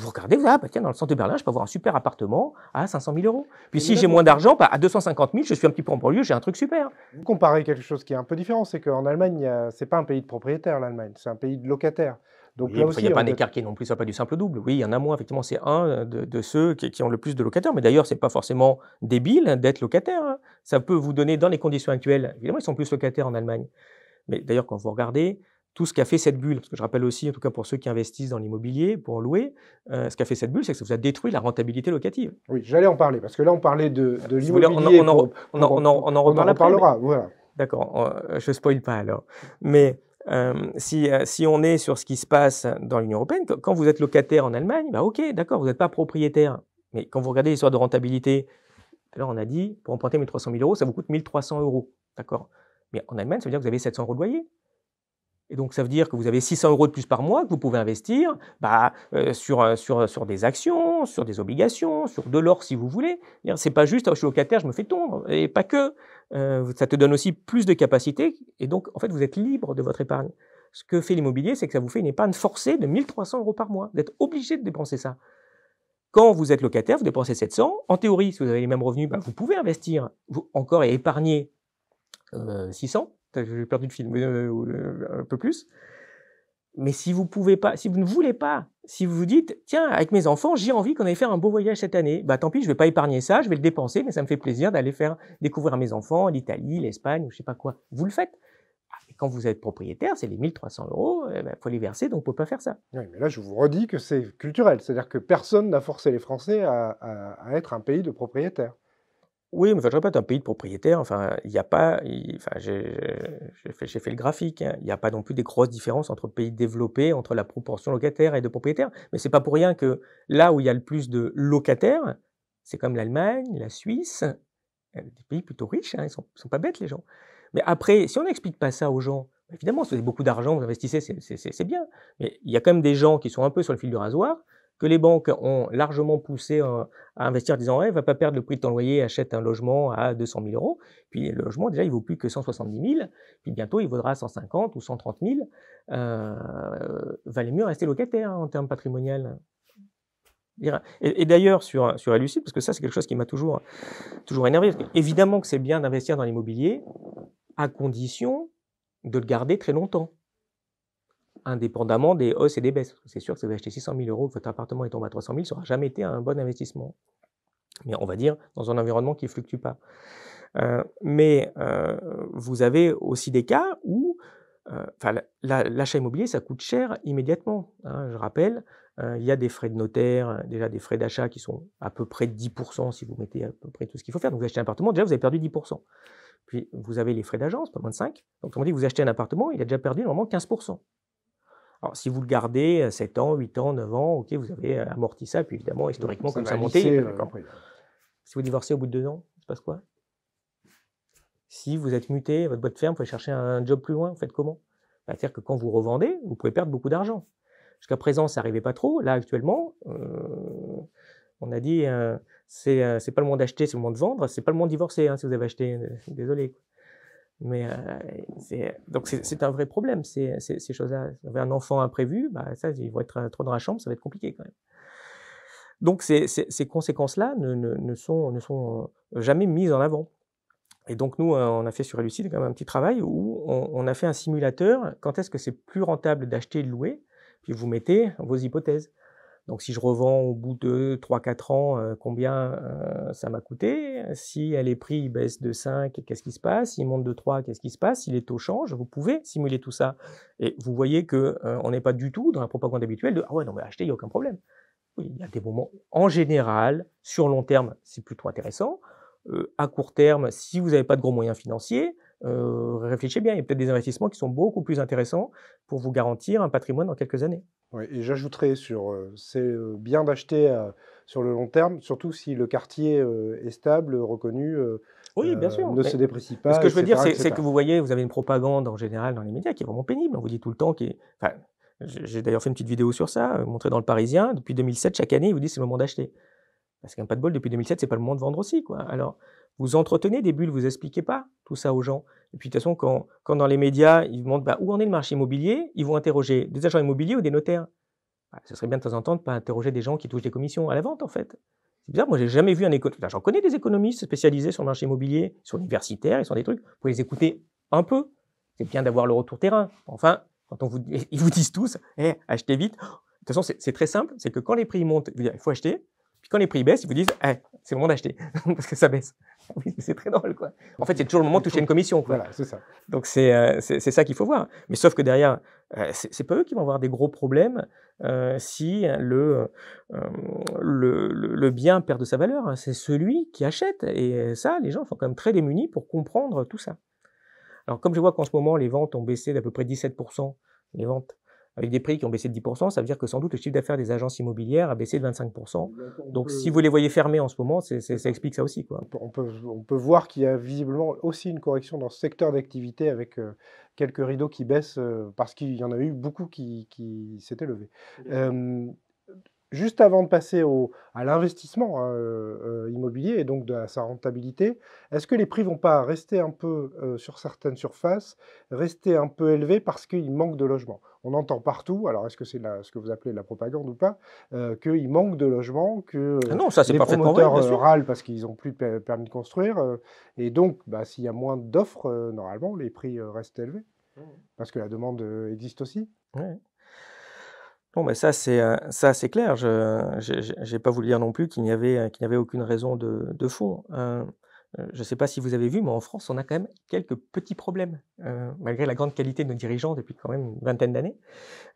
vous regardez, bah, tiens, dans le centre de Berlin, je peux avoir un super appartement à 500 000 euros. Puis si j'ai moins d'argent, bah, à 250 000, je suis un petit peu en banlieue, j'ai un truc super. Vous comparez quelque chose qui est un peu différent, c'est qu'en Allemagne, c'est pas un pays de propriétaires, l'Allemagne, c'est un pays de locataires. Donc là aussi, il n'y a pas un qui est non plus ça pas du simple double. Oui, il y en a moins, effectivement, c'est un de, ceux qui, qui, ont le plus de locataires. Mais d'ailleurs, ce n'est pas forcément débile d'être locataire. Hein. Ça peut vous donner, dans les conditions actuelles, évidemment, ils sont plus locataires en Allemagne. Mais d'ailleurs, quand vous regardez, tout ce qu'a fait cette bulle, parce que je rappelle aussi, en tout cas pour ceux qui investissent dans l'immobilier, pour louer, ce euh, ce qu'a fait cette bulle, c'est que ça vous a détruit la rentabilité locative. Oui, j'allais en parler, parce que là, on parlait de, l'immobilier. On, en reparlera, voilà. D'accord, euh, je spoil pas alors. Mais euh, si, si, on est sur ce qui se passe dans l'Union européenne, quand vous êtes locataire en Allemagne, bah ok, d'accord, vous n'êtes pas propriétaire. Mais quand vous regardez l'histoire de rentabilité, alors on a dit, pour emprunter 1300 000 euros, ça vous coûte 1300 euros. D'accord Mais en Allemagne, ça veut dire que vous avez 700 euros de loyer. Et donc, ça veut dire que vous avez 600 euros de plus par mois que vous pouvez investir bah, euh, sur, euh, euh, sur, des actions, sur des obligations, sur de l'or si vous voulez. C'est pas juste, oh, je suis locataire, je me fais tomber Et pas que. ça te donne aussi plus de capacité. Et donc, en fait, vous êtes libre de votre épargne. Ce que fait l'immobilier, c'est que ça vous fait une épargne forcée de 1300 euros par mois. d'être obligé de dépenser ça. Quand vous êtes locataire, vous dépensez 700. En théorie, si vous avez les mêmes revenus, bah, vous pouvez investir encore et épargner 600 j'ai perdu le film, euh, euh, un peu plus. Mais si vous pouvez pas, si vous ne voulez pas, si vous vous dites, tiens, avec mes enfants, j'ai envie qu'on aille faire un beau voyage cette année, bah tant pis, je vais pas épargner ça, je vais le dépenser, mais ça me fait plaisir d'aller faire découvrir à mes enfants l'Italie, l'Espagne, ou je sais pas quoi. Vous le faites. Ah, quand vous êtes propriétaire, c'est les 1300 euros, il eh ben, faut les verser, donc on ne peut pas faire ça. Oui, mais là, je vous redis que c'est culturel, c'est-à-dire que personne n'a forcé les Français à, à, à être un pays de propriétaires. Oui, mais je répète, un pays de propriétaires, enfin, il n'y a pas, j'ai fait, fait, le graphique, hein. il n'y a pas non plus des grosses différences entre pays développés, entre la proportion locataire et de propriétaires, mais c'est pas pour rien que là où il y a le plus de locataires, c'est comme l'Allemagne, la Suisse, euh, des pays plutôt riches, hein, ils ne sont, sont, pas bêtes les gens. Mais après, si on n'explique pas ça aux gens, évidemment, si vous avez beaucoup d'argent, vous investissez, c'est bien, mais il y a quand même des gens qui sont un peu sur le fil du rasoir, que les banques ont largement poussé euh, à investir en disant ne va pas perdre le prix de ton loyer, achète un logement à 200 000 euros. Puis le logement, déjà, il vaut plus que 170 000. Puis bientôt, il vaudra 150 ou 130 000. Euh, valait mieux rester locataire hein, en termes patrimonial. Et, d'ailleurs, sur, sur Elucid, parce que ça, c'est quelque chose qui m'a toujours, toujours énervé. évidemment que c'est bien d'investir dans l'immobilier, à condition de le garder très longtemps indépendamment des hausses et des baisses. C'est sûr que si vous achetez 600 000 euros, votre appartement est tombé à 300 000, ça n'aura jamais été un bon investissement. Mais on va dire dans un environnement qui ne fluctue pas. Euh, mais euh, vous avez aussi des cas où euh, l'achat immobilier, ça coûte cher immédiatement. Hein. je rappelle, il y a des frais de notaire, déjà des frais d'achat qui sont à peu près 10% si vous mettez à peu près tout ce qu'il faut faire. Donc vous achetez un appartement, déjà vous avez perdu 10%. Puis vous avez les frais d'agence, pas moins de 5. Donc on dit que vous achetez un appartement, il a déjà perdu normalement 15%. Alors, si vous le gardez 7 euh, ans, 8 ans, 9 ans, ok, vous avez euh, amorti ça, puis évidemment, mmh, historiquement, comme ça montait. Euh, si vous divorcez au bout de 2 ans, il se passe quoi Si vous êtes muté, votre boîte ferme, vous pouvez chercher un job plus loin, vous faites comment bah, C'est-à-dire que quand vous revendez, vous pouvez perdre beaucoup d'argent. Jusqu'à présent, ça n'arrivait pas trop. Là, actuellement, on a dit, ce c'est pas le moment d'acheter, c'est le moment de vendre, c'est pas le moment de divorcer, hein, si vous avez acheté. Désolé. Mais euh, donc c'est un vrai problème, ces, choses-là. Si vous un enfant imprévu, bah, ça, ils vont être euh, trop dans la chambre, ça va être compliqué quand même. Donc ces, conséquences-là ne, sont, euh, jamais mises en avant. Et donc nous, on a fait sur Elucide même un petit travail où on, on a fait un simulateur, quand est-ce que c'est plus rentable d'acheter et de louer, puis vous mettez vos hypothèses. Donc si je revends au bout de 3-4 ans, euh, combien euh, ça m'a coûté Si les prix baissent de 5, qu'est-ce qui se passe S'ils montent de 3, qu'est-ce qui se passe Si les taux changent, vous pouvez simuler tout ça. Et vous voyez que euh, on n'est pas du tout dans la propagande habituelle de « Ah ouais, non mais acheter, il n'y a aucun problème ». Oui, il y a des moments, en général, sur long terme, c'est plutôt intéressant. à court terme, si vous n'avez pas de gros moyens financiers, euh, réfléchissez bien. Il y a peut-être des investissements qui sont beaucoup plus intéressants pour vous garantir un patrimoine dans quelques années. et j'ajouterais sur, euh, c'est euh, bien d'acheter sur le long terme, surtout si le quartier est stable, reconnu. Oui, bien sûr. ne se déprécie pas. Ce que je veux dire, c'est que vous voyez, vous avez une propagande en général dans les médias qui est vraiment pénible. On vous dit tout le temps Enfin, j'ai d'ailleurs fait une petite vidéo sur ça, montrée dans le Parisien. Depuis 2007, chaque année, ils vous disent c'est le moment d'acheter. Parce qu'un pas de bol, depuis 2007, c'est pas le moment de vendre aussi. Quoi. Alors, vous entretenez des bulles, vous expliquez pas tout ça aux gens. Et puis, de toute façon, quand, dans les médias, ils vous demandent bah, où en est le marché immobilier, ils vont interroger des agents immobiliers ou des notaires. Bah, ce serait bien de temps en temps de pas interroger des gens qui touchent des commissions à la vente, en fait. C'est bizarre, moi j'ai jamais vu un économiste. J'en connais des économistes spécialisés sur le marché immobilier, sur l'universitaire, ils sont des trucs. Vous pouvez les écouter un peu. C'est bien d'avoir le retour terrain. Enfin, quand on vous, ils vous disent tous, eh, achetez vite. De toute façon, c'est très simple, c'est que quand les prix montent, il faut acheter. Puis quand les prix baissent, ils vous disent c'est le moment d'acheter parce que ça baisse. c'est très drôle, quoi. En fait, c'est toujours le moment de toucher une commission, quoi. Voilà, c'est ça. Donc, c'est euh, ça qu'il faut voir. Mais sauf que derrière, euh, ce c'est pas eux qui vont avoir des gros problèmes euh, si hein, le, le, le, bien perd de sa valeur. C'est celui qui achète. Et ça, les gens sont quand même très démunis pour comprendre tout ça. Alors, comme je vois qu'en ce moment, les ventes ont baissé d'à peu près 17%, les ventes avec des prix qui ont baissé de 10%, ça veut dire que sans doute le chiffre d'affaires des agences immobilières a baissé de 25%. Donc si vous les voyez fermés en ce moment, ça explique ça aussi. Quoi. On, peut, on peut voir qu'il y a visiblement aussi une correction dans ce secteur d'activité avec euh, quelques rideaux qui baissent euh, parce qu'il y en a eu beaucoup qui, s'étaient levés juste avant de passer à l'investissement hein, euh, euh, immobilier et donc de, à sa rentabilité, est-ce que les prix vont pas rester un peu euh, sur certaines surfaces, rester un peu élevés parce qu'il manque de logements On entend partout, alors est-ce que c'est ce que vous appelez la propagande ou pas, Que qu'il manque de logements, que ah non, ça, les promoteurs râlent parce qu'ils n'ont plus permis de construire, et donc bah, s'il y a moins d'offres, normalement les prix restent élevés, mmh. parce que la demande existe aussi. Bon, mais ça, c'est, euh, ça, c'est clair. Je n'ai pas voulu dire non plus qu'il n'y avait, euh, qu'il n'y avait aucune raison de, de fond. Hein. Euh, je ne sais pas si vous avez vu, mais en France, on a quand même quelques petits problèmes, malgré la grande qualité de nos dirigeants depuis quand même une vingtaine d'années.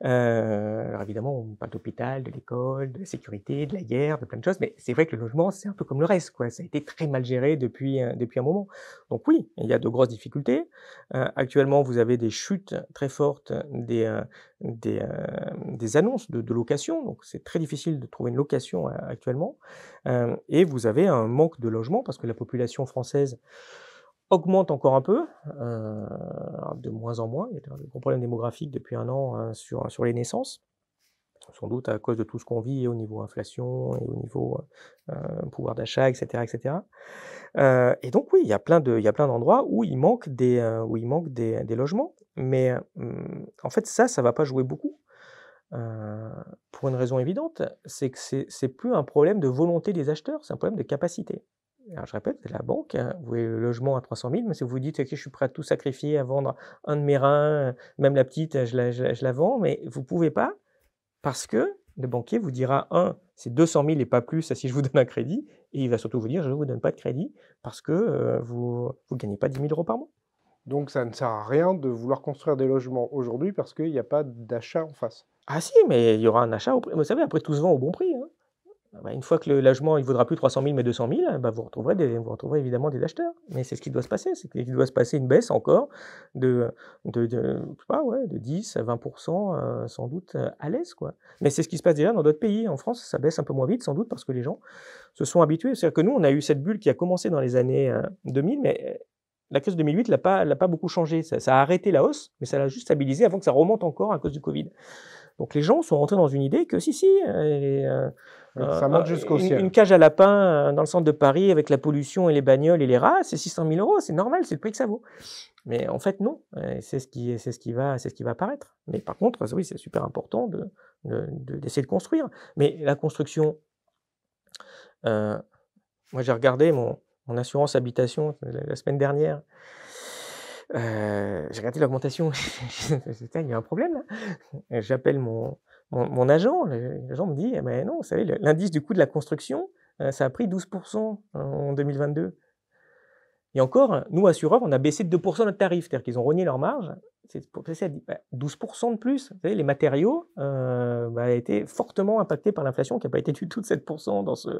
alors évidemment, on parle d'hôpital, de l'école, de la sécurité, de la guerre, de plein de choses, mais c'est vrai que le logement, c'est un peu comme le reste. Quoi. Ça a été très mal géré depuis, depuis un moment. Donc oui, il y a de grosses difficultés. actuellement, vous avez des chutes très fortes des, euh, des, annonces de, location, donc c'est très difficile de trouver une location euh, actuellement, euh, et vous avez un manque de logements parce que la population française augmente encore un peu, de moins en moins, il y a un gros problème démographique depuis un an hein, sur, sur les naissances sans doute à cause de tout ce qu'on vit au niveau inflation et au niveau pouvoir d'achat, etc. etc. et donc oui, il y a plein d'endroits où il manque des, il manque des, des logements. Mais en fait, ça, ça va pas jouer beaucoup. pour une raison évidente, c'est que c'est plus un problème de volonté des acheteurs, c'est un problème de capacité. Alors je répète, c'est la banque, hein, vous avez le logement à 300 000, mais si vous dites, ok, je suis prêt à tout sacrifier, à vendre un de mes reins, même la petite, je la, vends, mais vous ne pouvez pas, parce que le banquier vous dira, un, c'est 200 000 et pas plus si je vous donne un crédit, et il va surtout vous dire, je ne vous donne pas de crédit, parce que vous ne gagnez pas 10 000 euros par mois. Donc ça ne sert à rien de vouloir construire des logements aujourd'hui parce qu'il n'y a pas d'achat en face. Ah si, mais il y aura un achat. Au prix. Vous savez, après tout se vend au bon prix. Hein. Ah, bah, une fois que le logement il vaudra plus 300 000 mais 200 000, eh ben, vous, retrouverez vous évidemment des acheteurs. Mais c'est ce qui doit se passer. C'est qu'il doit se passer une baisse encore de, de, 10 à 20 euh, sans doute euh, à l'aise. Quoi. Mais c'est ce qui se passe déjà dans d'autres pays. En France, ça baisse un peu moins vite sans doute parce que les gens se sont habitués. C'est-à-dire que nous, on a eu cette bulle qui a commencé dans les années 2000, euh, mais la crise de 2008 l'a pas, l'a pas beaucoup changé. Ça, a arrêté la hausse, mais ça l'a juste stabilisé avant que ça remonte encore à cause du Covid. Donc les gens sont rentrés dans une idée que si, si, euh, euh, ça euh, jusqu'au une, cage à lapin dans le centre de Paris avec la pollution et les bagnoles et les rats, c'est 600 000 euros, c'est normal, c'est le prix que ça vaut. Mais en fait, non, c'est ce qui, c'est ce qui va, c'est ce qui va apparaître. Mais par contre, oui, c'est super important de, d'essayer de, de construire. Mais la construction, moi j'ai regardé mon, en assurance habitation la, semaine dernière. Euh, j'ai regardé l'augmentation. il y a un problème J'appelle mon, mon, agent. L'agent me dit «Eh ben non, vous savez, l'indice du coût de la construction, euh, ça a pris 12% en 2022. Et encore, nous, assureurs, on a baissé de 2% notre tarif, c'est-à-dire qu'ils ont rogné leur marge. C'est 12% bah, de plus. Vous les matériaux euh, bah, été fortement impactés par l'inflation, qui n'a pas été du tout de 7% dans ce,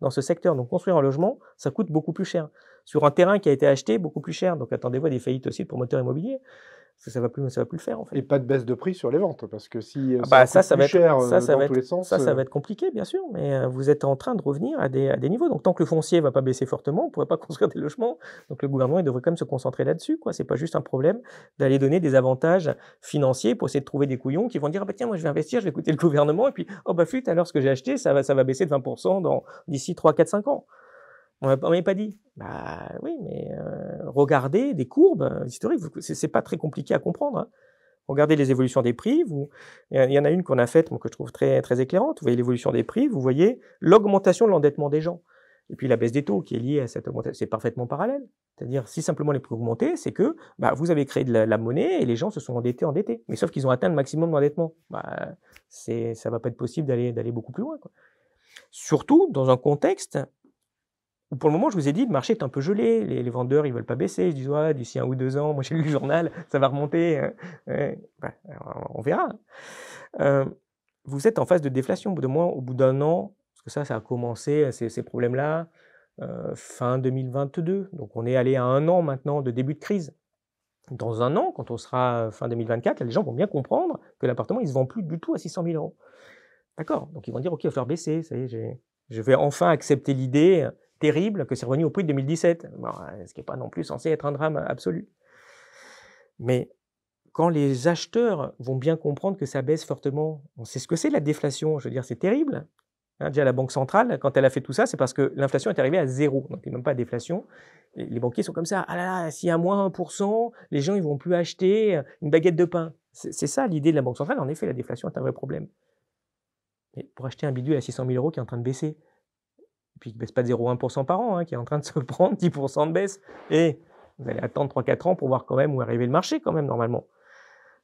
dans ce secteur. Donc construire un logement, ça coûte beaucoup plus cher. Sur un terrain qui a été acheté, beaucoup plus cher. Donc attendez-vous à des faillites aussi pour moteurs immobiliers ça va plus, ça va plus le faire en fait. Et pas de baisse de prix sur les ventes, parce que si euh, ah bah, ça, ça, va être, cher euh, ça, dans tous être, les sens, ça, ça euh. va être compliqué bien sûr, mais vous êtes en train de revenir à des, niveaux. Donc tant que le foncier ne va pas baisser fortement, on ne pourrait pas construire des logements. Donc le gouvernement il devrait quand même se concentrer là-dessus. Quoi, c'est pas juste un problème d'aller donner des avantages financiers pour essayer de trouver des couillons qui vont dire ah bah, tiens moi je vais investir, je vais écouter le gouvernement et puis oh bah flûte alors ce que j'ai acheté ça va ça va baisser de 20% dans d'ici 3, 4, 5 ans. On m'avait pas dit. Bah oui, mais euh, regardez des courbes euh, historiques, c'est pas très compliqué à comprendre. Hein. Regardez les évolutions des prix. Vous, il y en a une qu'on a faite, que je trouve très très éclairante. Vous voyez l'évolution des prix, vous voyez l'augmentation de l'endettement des gens, et puis la baisse des taux qui est liée à cette augmentation. C'est parfaitement parallèle. C'est-à-dire, si simplement les prix augmentaient, c'est que bah, vous avez créé de la, monnaie et les gens se sont endettés, endettés. Mais sauf qu'ils ont atteint le maximum d'endettement. Bah, c'est, ça va pas être possible d'aller d'aller beaucoup plus loin. Surtout dans un contexte pour le moment, je vous ai dit, le marché est un peu gelé. Les, vendeurs, ils veulent pas baisser. je dis, ouais, d'ici un ou deux ans, moi j'ai lu le journal, ça va remonter. Hein. Bah, on verra. Euh, vous êtes en phase de déflation. Au bout de moins, au bout d'un an, parce que ça, ça a commencé, hein, ces, ces problèmes-là, euh, fin 2022. Donc on est allé à un an maintenant de début de crise. Dans un an, quand on sera euh, fin 2024, les gens vont bien comprendre que l'appartement, il ne se vend plus du tout à 600 000 euros. D'accord Donc ils vont dire, OK, il va falloir baisser. Ça y est, je vais enfin accepter l'idée hein, terrible que c'est revenu au prix de 2017, euh, ce qui n'est pas non plus censé être un drame absolu. Mais quand les acheteurs vont bien comprendre que ça baisse fortement, on sait ce que c'est la déflation, je veux dire, c'est terrible. déjà, hein, la Banque centrale, quand elle a fait tout ça, c'est parce que l'inflation est arrivée à zéro, donc il n'y même pas de déflation. Les banquiers sont comme ça, ah là là, s'il y a moins 1%, les gens ils vont plus acheter euh, une baguette de pain. C'est ça l'idée de la Banque centrale, en effet, la déflation est un vrai problème. pour acheter un bidule à 600 000 euros qui est en train de baisser, puis qui ne baisse pas 0,1% par an, hein, qui est en train de se prendre 10% de baisse. Et vous allez attendre 3-4 ans pour voir quand même où arriver le marché, quand même, normalement.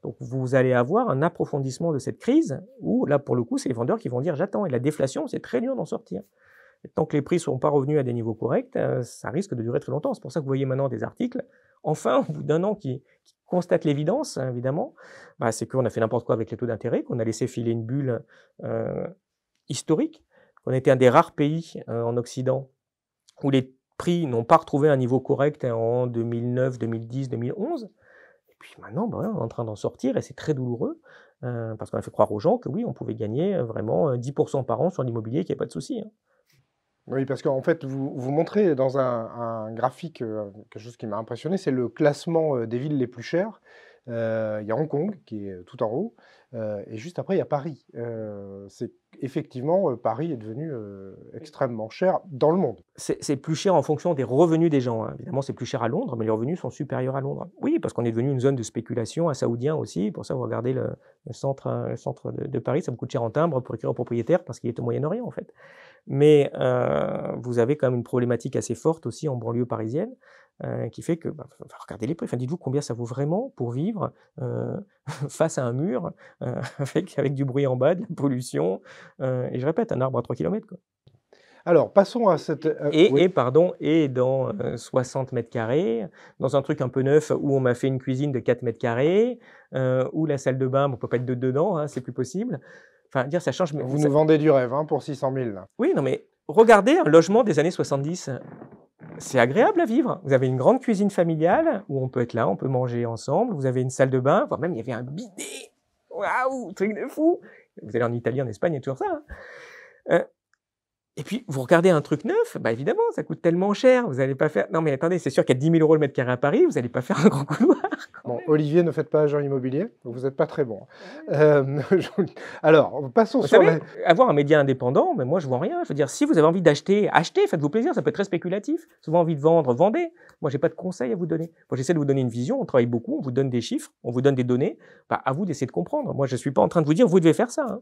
Donc vous allez avoir un approfondissement de cette crise où là, pour le coup, c'est les vendeurs qui vont dire j'attends. Et la déflation, c'est très dur d'en sortir. tant que les prix ne sont pas revenus à des niveaux corrects, euh, ça risque de durer très longtemps. C'est pour ça que vous voyez maintenant des articles, enfin, au bout d'un an, qui, constate constatent l'évidence, hein, évidemment, bah, c'est qu'on a fait n'importe quoi avec les taux d'intérêt, qu'on a laissé filer une bulle euh, historique on était un des rares pays euh, en Occident où les prix n'ont pas retrouvé un niveau correct hein, en 2009, 2010, 2011. Et puis maintenant, ben on est en train d'en sortir et c'est très douloureux euh, parce qu'on a fait croire aux gens que oui, on pouvait gagner euh, vraiment 10% par an sur l'immobilier, qu'il n'y a pas de souci. Hein. Oui, parce qu'en fait, vous, montrez dans un, graphique quelque chose qui m'a impressionné, c'est le classement des villes les plus chères. Euh, il y a Hong Kong qui est euh, tout en haut, euh, et juste après il y a Paris. c'est effectivement, Paris est devenu extrêmement cher dans le monde. C'est plus cher en fonction des revenus des gens. Hein. Évidemment, c'est plus cher à Londres, mais les revenus sont supérieurs à Londres. Oui, parce qu'on est devenu une zone de spéculation à Saoudien aussi. Pour ça, vous regardez le, centre, hein, de, Paris, ça me coûte cher en timbre pour écrire au propriétaire parce qu'il est au Moyen-Orient, en fait. Mais vous avez quand même une problématique assez forte aussi en banlieue parisienne euh, qui fait que, bah, regardez les prix, enfin, dites-vous combien ça vaut vraiment pour vivre euh, face à un mur, euh, avec, avec, du bruit en bas, de la pollution, et je répète, un arbre à 3 km. Quoi. Alors, passons à cette... Et, pardon, et dans 60 mètres carrés, dans un truc un peu neuf où on m'a fait une cuisine de 4 mètres carrés, où la salle de bain, on ne peut pas être dedans, hein, c'est plus possible. Enfin, dire, ça change... Vous nous vendez du rêve hein, pour 600 000. Oui, non mais regardez un logement des années 70 c'est agréable à vivre. Vous avez une grande cuisine familiale où on peut être là, on peut manger ensemble. Vous avez une salle de bain, voire même il y avait un bidet. Waouh, truc de fou. Vous allez en Italie, en Espagne, il y toujours ça. Hein. Euh, et puis, vous regardez un truc neuf, bah évidemment, ça coûte tellement cher. Vous n'allez pas faire. Non, mais attendez, c'est sûr qu'à 10 000 euros le mètre carré à Paris, vous n'allez pas faire un grand couloir. Bon, Olivier, ne faites pas agent immobilier, vous n'êtes pas très bon. Euh, alors, passons sur Avoir un média indépendant, mais moi, je ne vois rien. Je veux dire, si vous avez envie d'acheter, achetez, faites-vous plaisir, ça peut être très spéculatif. Souvent envie de vendre, vendez. Moi, j'ai pas de conseils à vous donner. Moi, j'essaie de vous donner une vision, on travaille beaucoup, on vous donne des chiffres, on vous donne des données. Bah, à vous d'essayer de comprendre. Moi, je ne suis pas en train de vous dire, vous devez faire ça. Hein.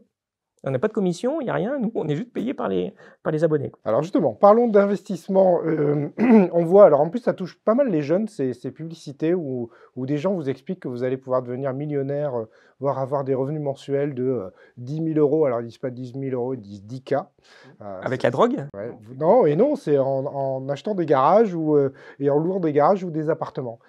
On n'a pas de commission, il n'y a rien. Nous, on est juste payé par les, par les abonnés. Alors justement, parlons d'investissement. Euh, on voit, alors en plus, ça touche pas mal les jeunes, ces, publicités où, où, des gens vous expliquent que vous allez pouvoir devenir millionnaire, euh, voire avoir des revenus mensuels de 10 euh, 000 euros. Alors ils disent pas 10 000 euros, ils disent 10 K. Avec la drogue Non, et non, c'est en, en, achetant des garages ou, et en louant des garages ou des appartements.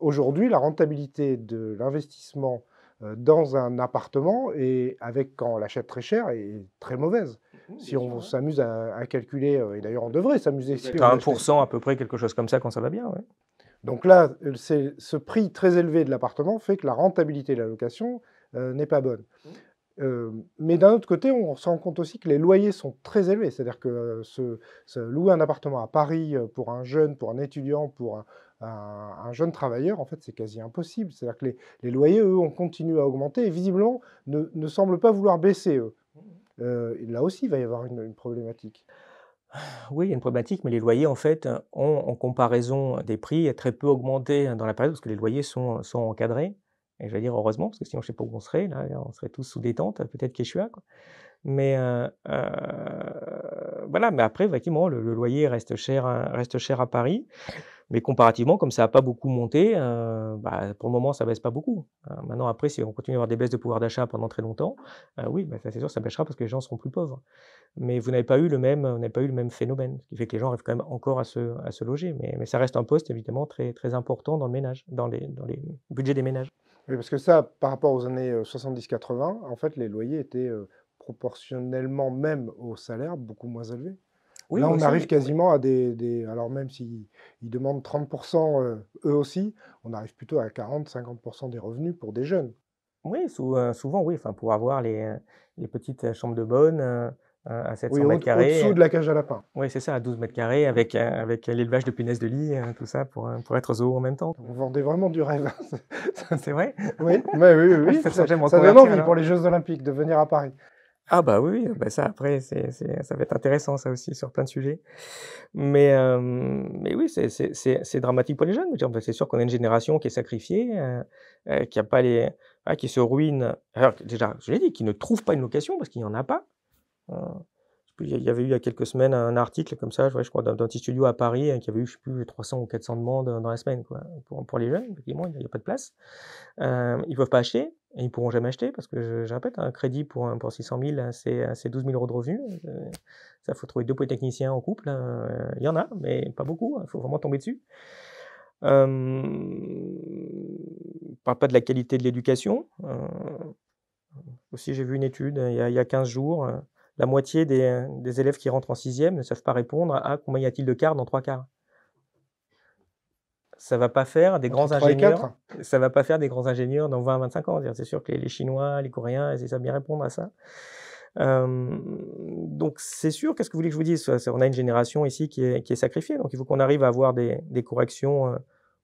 Aujourd'hui, la rentabilité de l'investissement euh, dans un appartement et avec, quand on l'achète très cher, est très mauvaise. Mmh, mmh, si on s'amuse à, calculer, euh, et d'ailleurs on devrait s'amuser. c'est à 1% à peu près, quelque chose comme ça, quand ça va bien. Donc là, euh, ce prix très élevé de l'appartement fait que la rentabilité de la location n'est pas bonne. Mmh. mais d'un autre côté, on se rend compte aussi que les loyers sont très élevés. C'est-à-dire que se, louer un appartement à Paris pour un jeune, pour un étudiant, pour un, un, jeune travailleur, en fait, c'est quasi impossible. C'est-à-dire que les, loyers, eux, ont continué à augmenter et visiblement ne, semblent pas vouloir baisser, eux. Euh, là aussi, il va y avoir une, problématique. Oui, il y a une problématique, mais les loyers, en fait, ont, en comparaison des prix, très peu augmenté dans la période, parce que les loyers sont, encadrés. Et je vais dire heureusement, parce que sinon je ne sais pas où on serait, là, on serait tous sous détente, peut-être Kéchua. Mais euh, euh, voilà, mais après, effectivement, le, le, loyer reste cher, reste cher à Paris. Mais comparativement, comme ça n'a pas beaucoup monté, euh, bah, pour le moment, ça ne baisse pas beaucoup. Hein. maintenant, après, si on continue à avoir des baisses de pouvoir d'achat pendant très longtemps, euh, oui, bah, c'est sûr, ça baissera parce que les gens seront plus pauvres. Mais vous n'avez pas, eu le même, pas eu le même phénomène, ce qui fait que les gens arrivent quand même encore à se, loger. Mais, ça reste un poste, évidemment, très, très important dans le ménage, dans les, dans les budgets des ménages. parce que ça, par rapport aux années 70-80, euh, en fait, les loyers étaient proportionnellement même au salaire beaucoup moins élevés. Là, on arrive quasiment à des, Alors, même s'ils demandent 30% euh, eux aussi, on arrive plutôt à 40-50% des revenus pour des jeunes. Oui, euh, souvent, oui. Enfin, pour avoir les, euh, les petites chambres de bonne à 700 mètres carrés. Au-dessous de la cage à lapin. Oui, c'est ça, à 12 mètres carrés, avec, avec l'élevage de punaises de lit, tout ça, pour, pour être zoo en même temps. Vous vendez vraiment du rêve. Hein. c'est vrai Oui, mais oui, oui. ça, ça, donne envie hein. pour les Jeux Olympiques de venir à Paris. Ah bah oui, bah ça après, c'est, c'est, ça va être intéressant ça aussi sur plein de sujets. Mais, mais oui, c'est, c'est, c'est, c'est dramatique pour les jeunes. c'est sûr qu'on a une génération qui est sacrifiée, euh, euh, qui a pas les, ah, qui se ruine. Alors, déjà, je l'ai dit, qui ne trouve pas une location parce qu'il n'y en a pas. Hein il y avait eu il y a quelques semaines un article comme ça, je, crois, d'un petit studio à Paris hein, qui avait eu, je sais plus, 300 ou 400 demandes euh, dans la semaine pour, les jeunes. Effectivement, il n'y a, pas de place. Euh, ils ne peuvent pas acheter et ils pourront jamais acheter parce que, je, répète, un crédit pour, 600 000, hein, c'est, 12 euh, 000 euros de revenus. Il ça, faut trouver deux polytechniciens en couple. Il hein, y en a, mais pas beaucoup. Il faut vraiment tomber dessus. on parle pas de la qualité de l'éducation. aussi, j'ai vu une étude il y a 15 jours la moitié des, élèves qui rentrent en sixième ne savent pas répondre à combien y a-t-il de quarts dans trois quarts. Ça va pas faire des grands ingénieurs. Ça va pas faire des grands ingénieurs dans 20 à 25 ans. C'est sûr que les, Chinois, les Coréens, ils savent bien répondre à ça. Euh, donc c'est sûr, qu'est-ce que vous voulez que je vous dise On a une génération ici qui est, sacrifiée, donc il faut qu'on arrive à avoir des, corrections euh,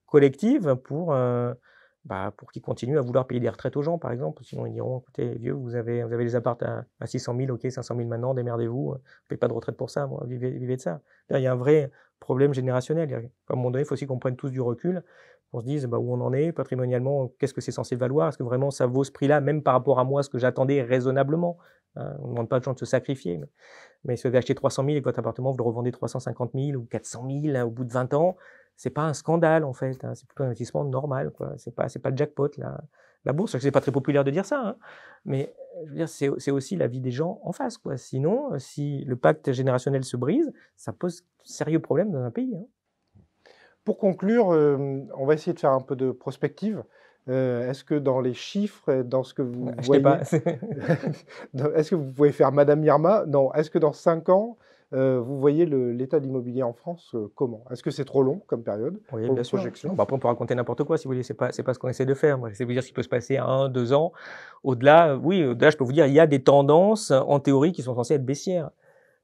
collectives pour euh, bah, pour qu'ils continuent à vouloir payer des retraites aux gens, par exemple. Sinon, ils diront, écoutez, vieux, vous avez, vous avez des appartes à, 600 000, ok, 500 000 maintenant, démerdez-vous, euh, ne payez pas de retraite pour ça, moi, vivez, vivez de ça. il y a un vrai problème générationnel. À un moment donné, il faut aussi qu'on prenne tous du recul, qu'on se dise bah, où on en est, patrimonialement, qu'est-ce que c'est censé valoir, est-ce que vraiment ça vaut ce prix-là, même par rapport à moi, ce que j'attendais raisonnablement. Hein, on ne demande pas aux gens de se sacrifier. Mais, si vous avez acheté 300 000 et que votre appartement, vous le revendez 350 000 ou 400 000 hein, au bout de 20 ans, c'est pas un scandale en fait, hein, c'est plutôt un investissement normal quoi. C'est pas c'est pas le jackpot la, la bourse. C'est pas très populaire de dire ça, hein, mais je veux dire c'est aussi la vie des gens en face quoi. Sinon, euh, si le pacte générationnel se brise, ça pose sérieux problème dans un pays. Hein. Pour conclure, euh, on va essayer de faire un peu de prospective. Euh, est-ce que dans les chiffres, dans ce que vous bah, voyez, est-ce que vous pouvez faire Madame Yarma Non. Est-ce que dans cinq ans, euh, vous voyez l'état de l'immobilier en France euh, comment Est-ce que c'est trop long comme période Oui, bien sûr. après, on peut raconter n'importe quoi, si vous voulez. C'est pas, pas ce qu'on essaie de faire. c'est vous dire ce qui peut se passer à un, deux ans. Au-delà, oui, au-delà, je peux vous dire, il y a des tendances en théorie qui sont censées être baissières.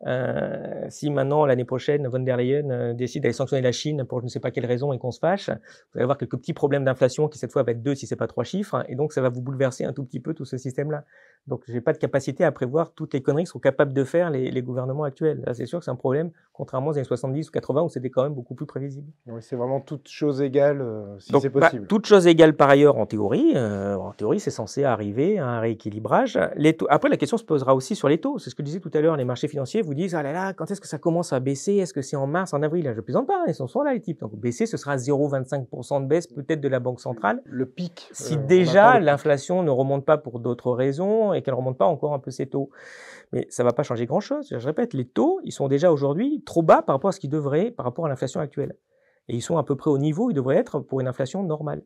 Euh, si maintenant, l'année prochaine, von der Leyen décide d'aller sanctionner la Chine pour je ne sais pas quelle raison et qu'on se fâche, vous allez avoir quelques petits problèmes d'inflation qui cette fois va être deux si ce c'est pas trois chiffres, et donc ça va vous bouleverser un tout petit peu tout ce système-là. Donc, je n'ai pas de capacité à prévoir toutes les conneries que sont capables de faire les, gouvernements actuels. Là, c'est sûr que c'est un problème, contrairement aux années 70 ou 80 où c'était quand même beaucoup plus prévisible. Oui, c'est vraiment toute chose égales, euh, si c'est bah, possible. Bah, toute chose égale par ailleurs, en théorie. Euh, en théorie, c'est censé arriver à un rééquilibrage. Les Après, la question se posera aussi sur les taux. C'est ce que je disais tout à l'heure. Les marchés financiers vous disent Ah là là, quand est-ce que ça commence à baisser Est-ce que c'est en mars, en avril là, Je plaisante pas, hein, ils sont là, les types. Donc, baisser, ce sera 0,25% de baisse, peut-être de la Banque centrale. Le pic. Si euh, déjà l'inflation ne remonte pas pour d'autres raisons, et qu'elle ne remonte pas encore un peu ses taux. Mais ça ne va pas changer grand-chose. Je répète, les taux, ils sont déjà aujourd'hui trop bas par rapport à ce qu'ils devraient, par rapport à l'inflation actuelle. Et ils sont à peu près au niveau où ils devraient être pour une inflation normale.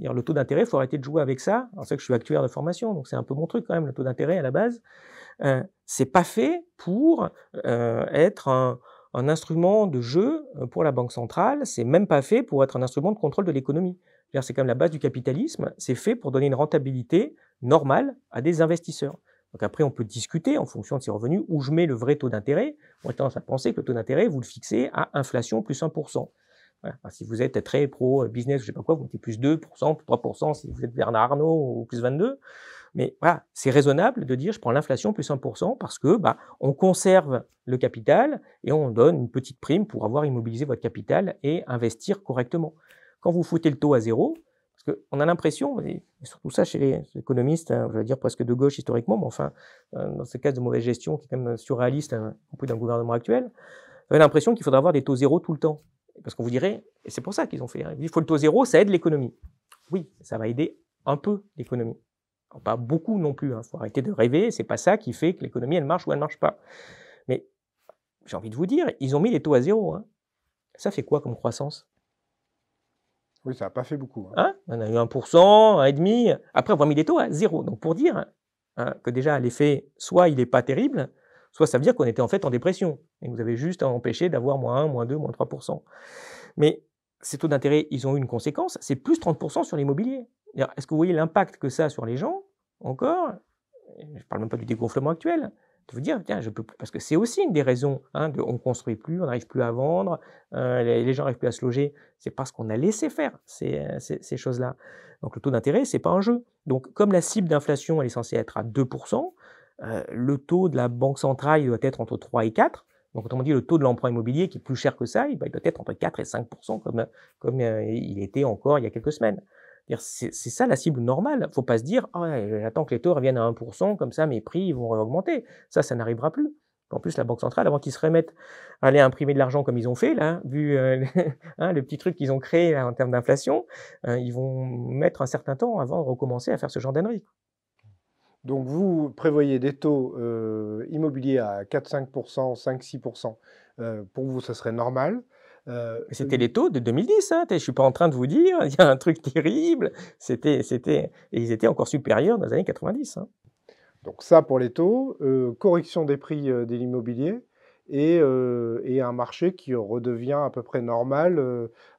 Le taux d'intérêt, il faut arrêter de jouer avec ça. On sait que je suis actuaire de formation, donc c'est un peu mon truc quand même, le taux d'intérêt à la base. Euh, c'est pas fait pour euh, être un, un, instrument de jeu euh, pour la Banque centrale, c'est même pas fait pour être un instrument de contrôle de l'économie. C'est quand même la base du capitalisme, c'est fait pour donner une rentabilité normal à des investisseurs. Donc après, on peut discuter en fonction de ses revenus où je mets le vrai taux d'intérêt. On a tendance à penser que le taux d'intérêt, vous le fixez à inflation plus 1%. si vous êtes très pro-business, je sais pas quoi, vous mettez plus 2%, plus 3% si vous êtes Bernard Arnault ou plus 22. Mais voilà, c'est raisonnable de dire je prends l'inflation plus 1% parce que bah, on conserve le capital et on donne une petite prime pour avoir immobilisé votre capital et investir correctement. Quand vous foutez le taux à zéro, on a l'impression, et surtout ça chez les économistes, hein, je veux dire presque de gauche historiquement, mais enfin, euh, dans ce cas de mauvaise gestion qui est quand même surréaliste, hein, au bout d'un gouvernement actuel, on a l'impression qu'il faudra avoir des taux zéro tout le temps. Parce qu'on vous dirait, et c'est pour ça qu'ils ont fait, il faut le taux zéro, ça aide l'économie. Oui, ça va aider un peu l'économie. Pas beaucoup non plus, il hein, faut arrêter de rêver, c'est pas ça qui fait que l'économie, elle marche ou elle marche pas. Mais j'ai envie de vous dire, ils ont mis les taux à zéro. Ça fait quoi comme croissance oui, ça n'a pas fait beaucoup. Hein. Hein? on a eu 1%, 1,5%. Après, avoir mis les taux à zéro. Donc, pour dire hein, que déjà, l'effet, soit il n'est pas terrible, soit ça veut dire qu'on était en fait en dépression. Et vous avez juste à empêcher d'avoir moins 1, moins 2, moins 3%. Mais ces taux d'intérêt, ils ont eu une conséquence, c'est plus 30% sur l'immobilier. Est-ce que vous voyez l'impact que ça a sur les gens encore Je ne parle même pas du dégonflement actuel vous dire, tiens, je peux parce que c'est aussi une des raisons, hein, de, on construit plus, on n'arrive plus à vendre, euh, les, gens n'arrivent plus à se loger, c'est parce qu'on a laissé faire euh, ces, choses-là. Donc le taux d'intérêt, c'est pas un jeu. Donc comme la cible d'inflation, elle est censée être à 2%, euh, le taux de la banque centrale, doit être entre 3 et 4. Donc autrement dit, le taux de l'emprunt immobilier, qui est plus cher que ça, il, doit être entre 4 et 5%, comme, comme il était encore il y a quelques semaines. C'est ça la cible normale. Il Faut pas se dire, «Ah j'attends que les taux reviennent à 1%, comme ça mes prix vont augmenter. Ça, ça n'arrivera plus. En plus, la Banque centrale, avant qu'ils se remettent à aller imprimer de l'argent comme ils ont fait, vu euh, hein, le petit truc qu'ils ont créé en termes d'inflation, euh, ils vont mettre un certain temps avant de recommencer à faire ce genre d'annerie. Donc vous prévoyez des taux euh, immobiliers à 4-5%, 5-6%. pour vous, ça serait normal. Euh, c'était les taux de 2010. Hein, je ne suis pas en train de vous dire, il y a un truc terrible. C'était, c'était, et ils étaient encore supérieurs dans les années 90. Hein. Donc ça pour les taux, euh, correction des prix euh, de l'immobilier et, un marché qui redevient à peu près normal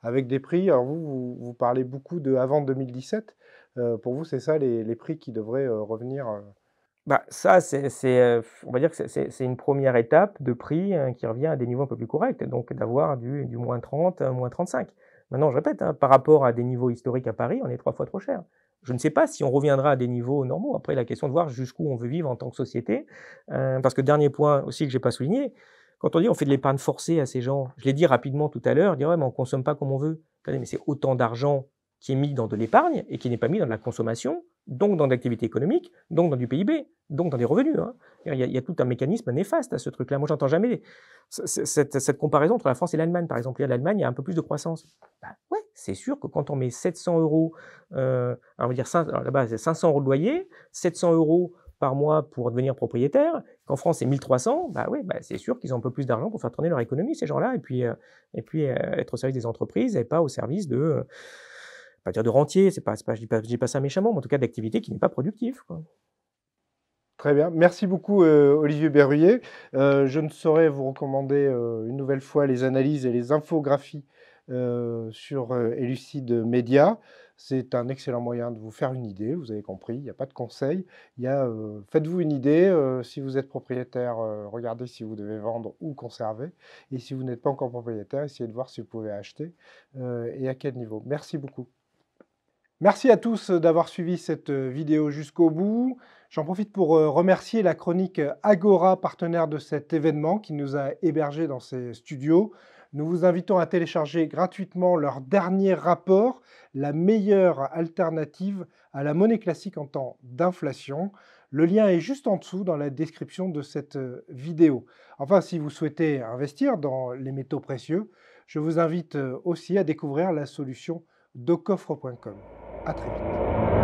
avec des prix. vous, parlez beaucoup de avant 2017. pour vous, c'est ça les prix qui devraient revenir bah, ça, c'est, euh, on va dire que c'est, une première étape de prix hein, qui revient à des niveaux un peu plus corrects, donc d'avoir du, du, moins 30, euh, moins 35. Maintenant, je répète, hein, par rapport à des niveaux historiques à Paris, on est trois fois trop cher. Je ne sais pas si on reviendra à des niveaux normaux. Après, la question de voir jusqu'où on veut vivre en tant que société. Euh, parce que dernier point aussi que je n'ai pas souligné, quand on dit on fait de l'épargne forcée à ces gens, je l'ai dit rapidement tout à l'heure, dire ouais, mais on ne consomme pas comme on veut. mais c'est autant d'argent qui est mis dans de l'épargne et qui n'est pas mis dans de la consommation donc dans l'activité économique, donc dans du PIB, donc dans des revenus. Hein. Il, y a, tout un mécanisme néfaste à ce truc-là. Moi, j'entends jamais cette, cette, comparaison entre la France et l'Allemagne, par exemple. L'Allemagne, il y a un peu plus de croissance. Bah ouais, c'est sûr que quand on met 700 euros, euh, on va dire là-bas, 500 euros de loyer, 700 euros par mois pour devenir propriétaire, qu'en France c'est 1300, bah ouais, bah c'est sûr qu'ils ont un peu plus d'argent pour faire tourner leur économie, ces gens-là, et puis, euh, et puis euh, être au service des entreprises et pas au service de, pas dire de rentier, c'est pas, pas, je ne dis, pas, ça méchamment, mais en tout cas d'activité qui n'est pas productive. Très bien. Merci beaucoup, euh, Olivier Berruyer. Euh, je ne saurais vous recommander euh, une nouvelle fois les analyses et les infographies sur Elucide Média. C'est un excellent moyen de vous faire une idée. Vous avez compris, il n'y a pas de conseil. Il faites-vous une idée. si vous êtes propriétaire, regardez si vous devez vendre ou conserver. Et si vous n'êtes pas encore propriétaire, essayez de voir si vous pouvez acheter et à quel niveau. Merci beaucoup. Merci à tous d'avoir suivi cette euh, vidéo jusqu'au bout. J'en profite pour euh, remercier la chronique Agora, partenaire de cet événement, qui nous a hébergés dans ses studios. Nous vous invitons à télécharger gratuitement leur dernier rapport, la meilleure alternative à la monnaie classique en temps d'inflation. Le lien est juste en dessous dans la description de cette euh, vidéo. Enfin, si vous souhaitez investir dans les métaux précieux, je vous invite aussi à découvrir la solution docoffre.com. A très vite.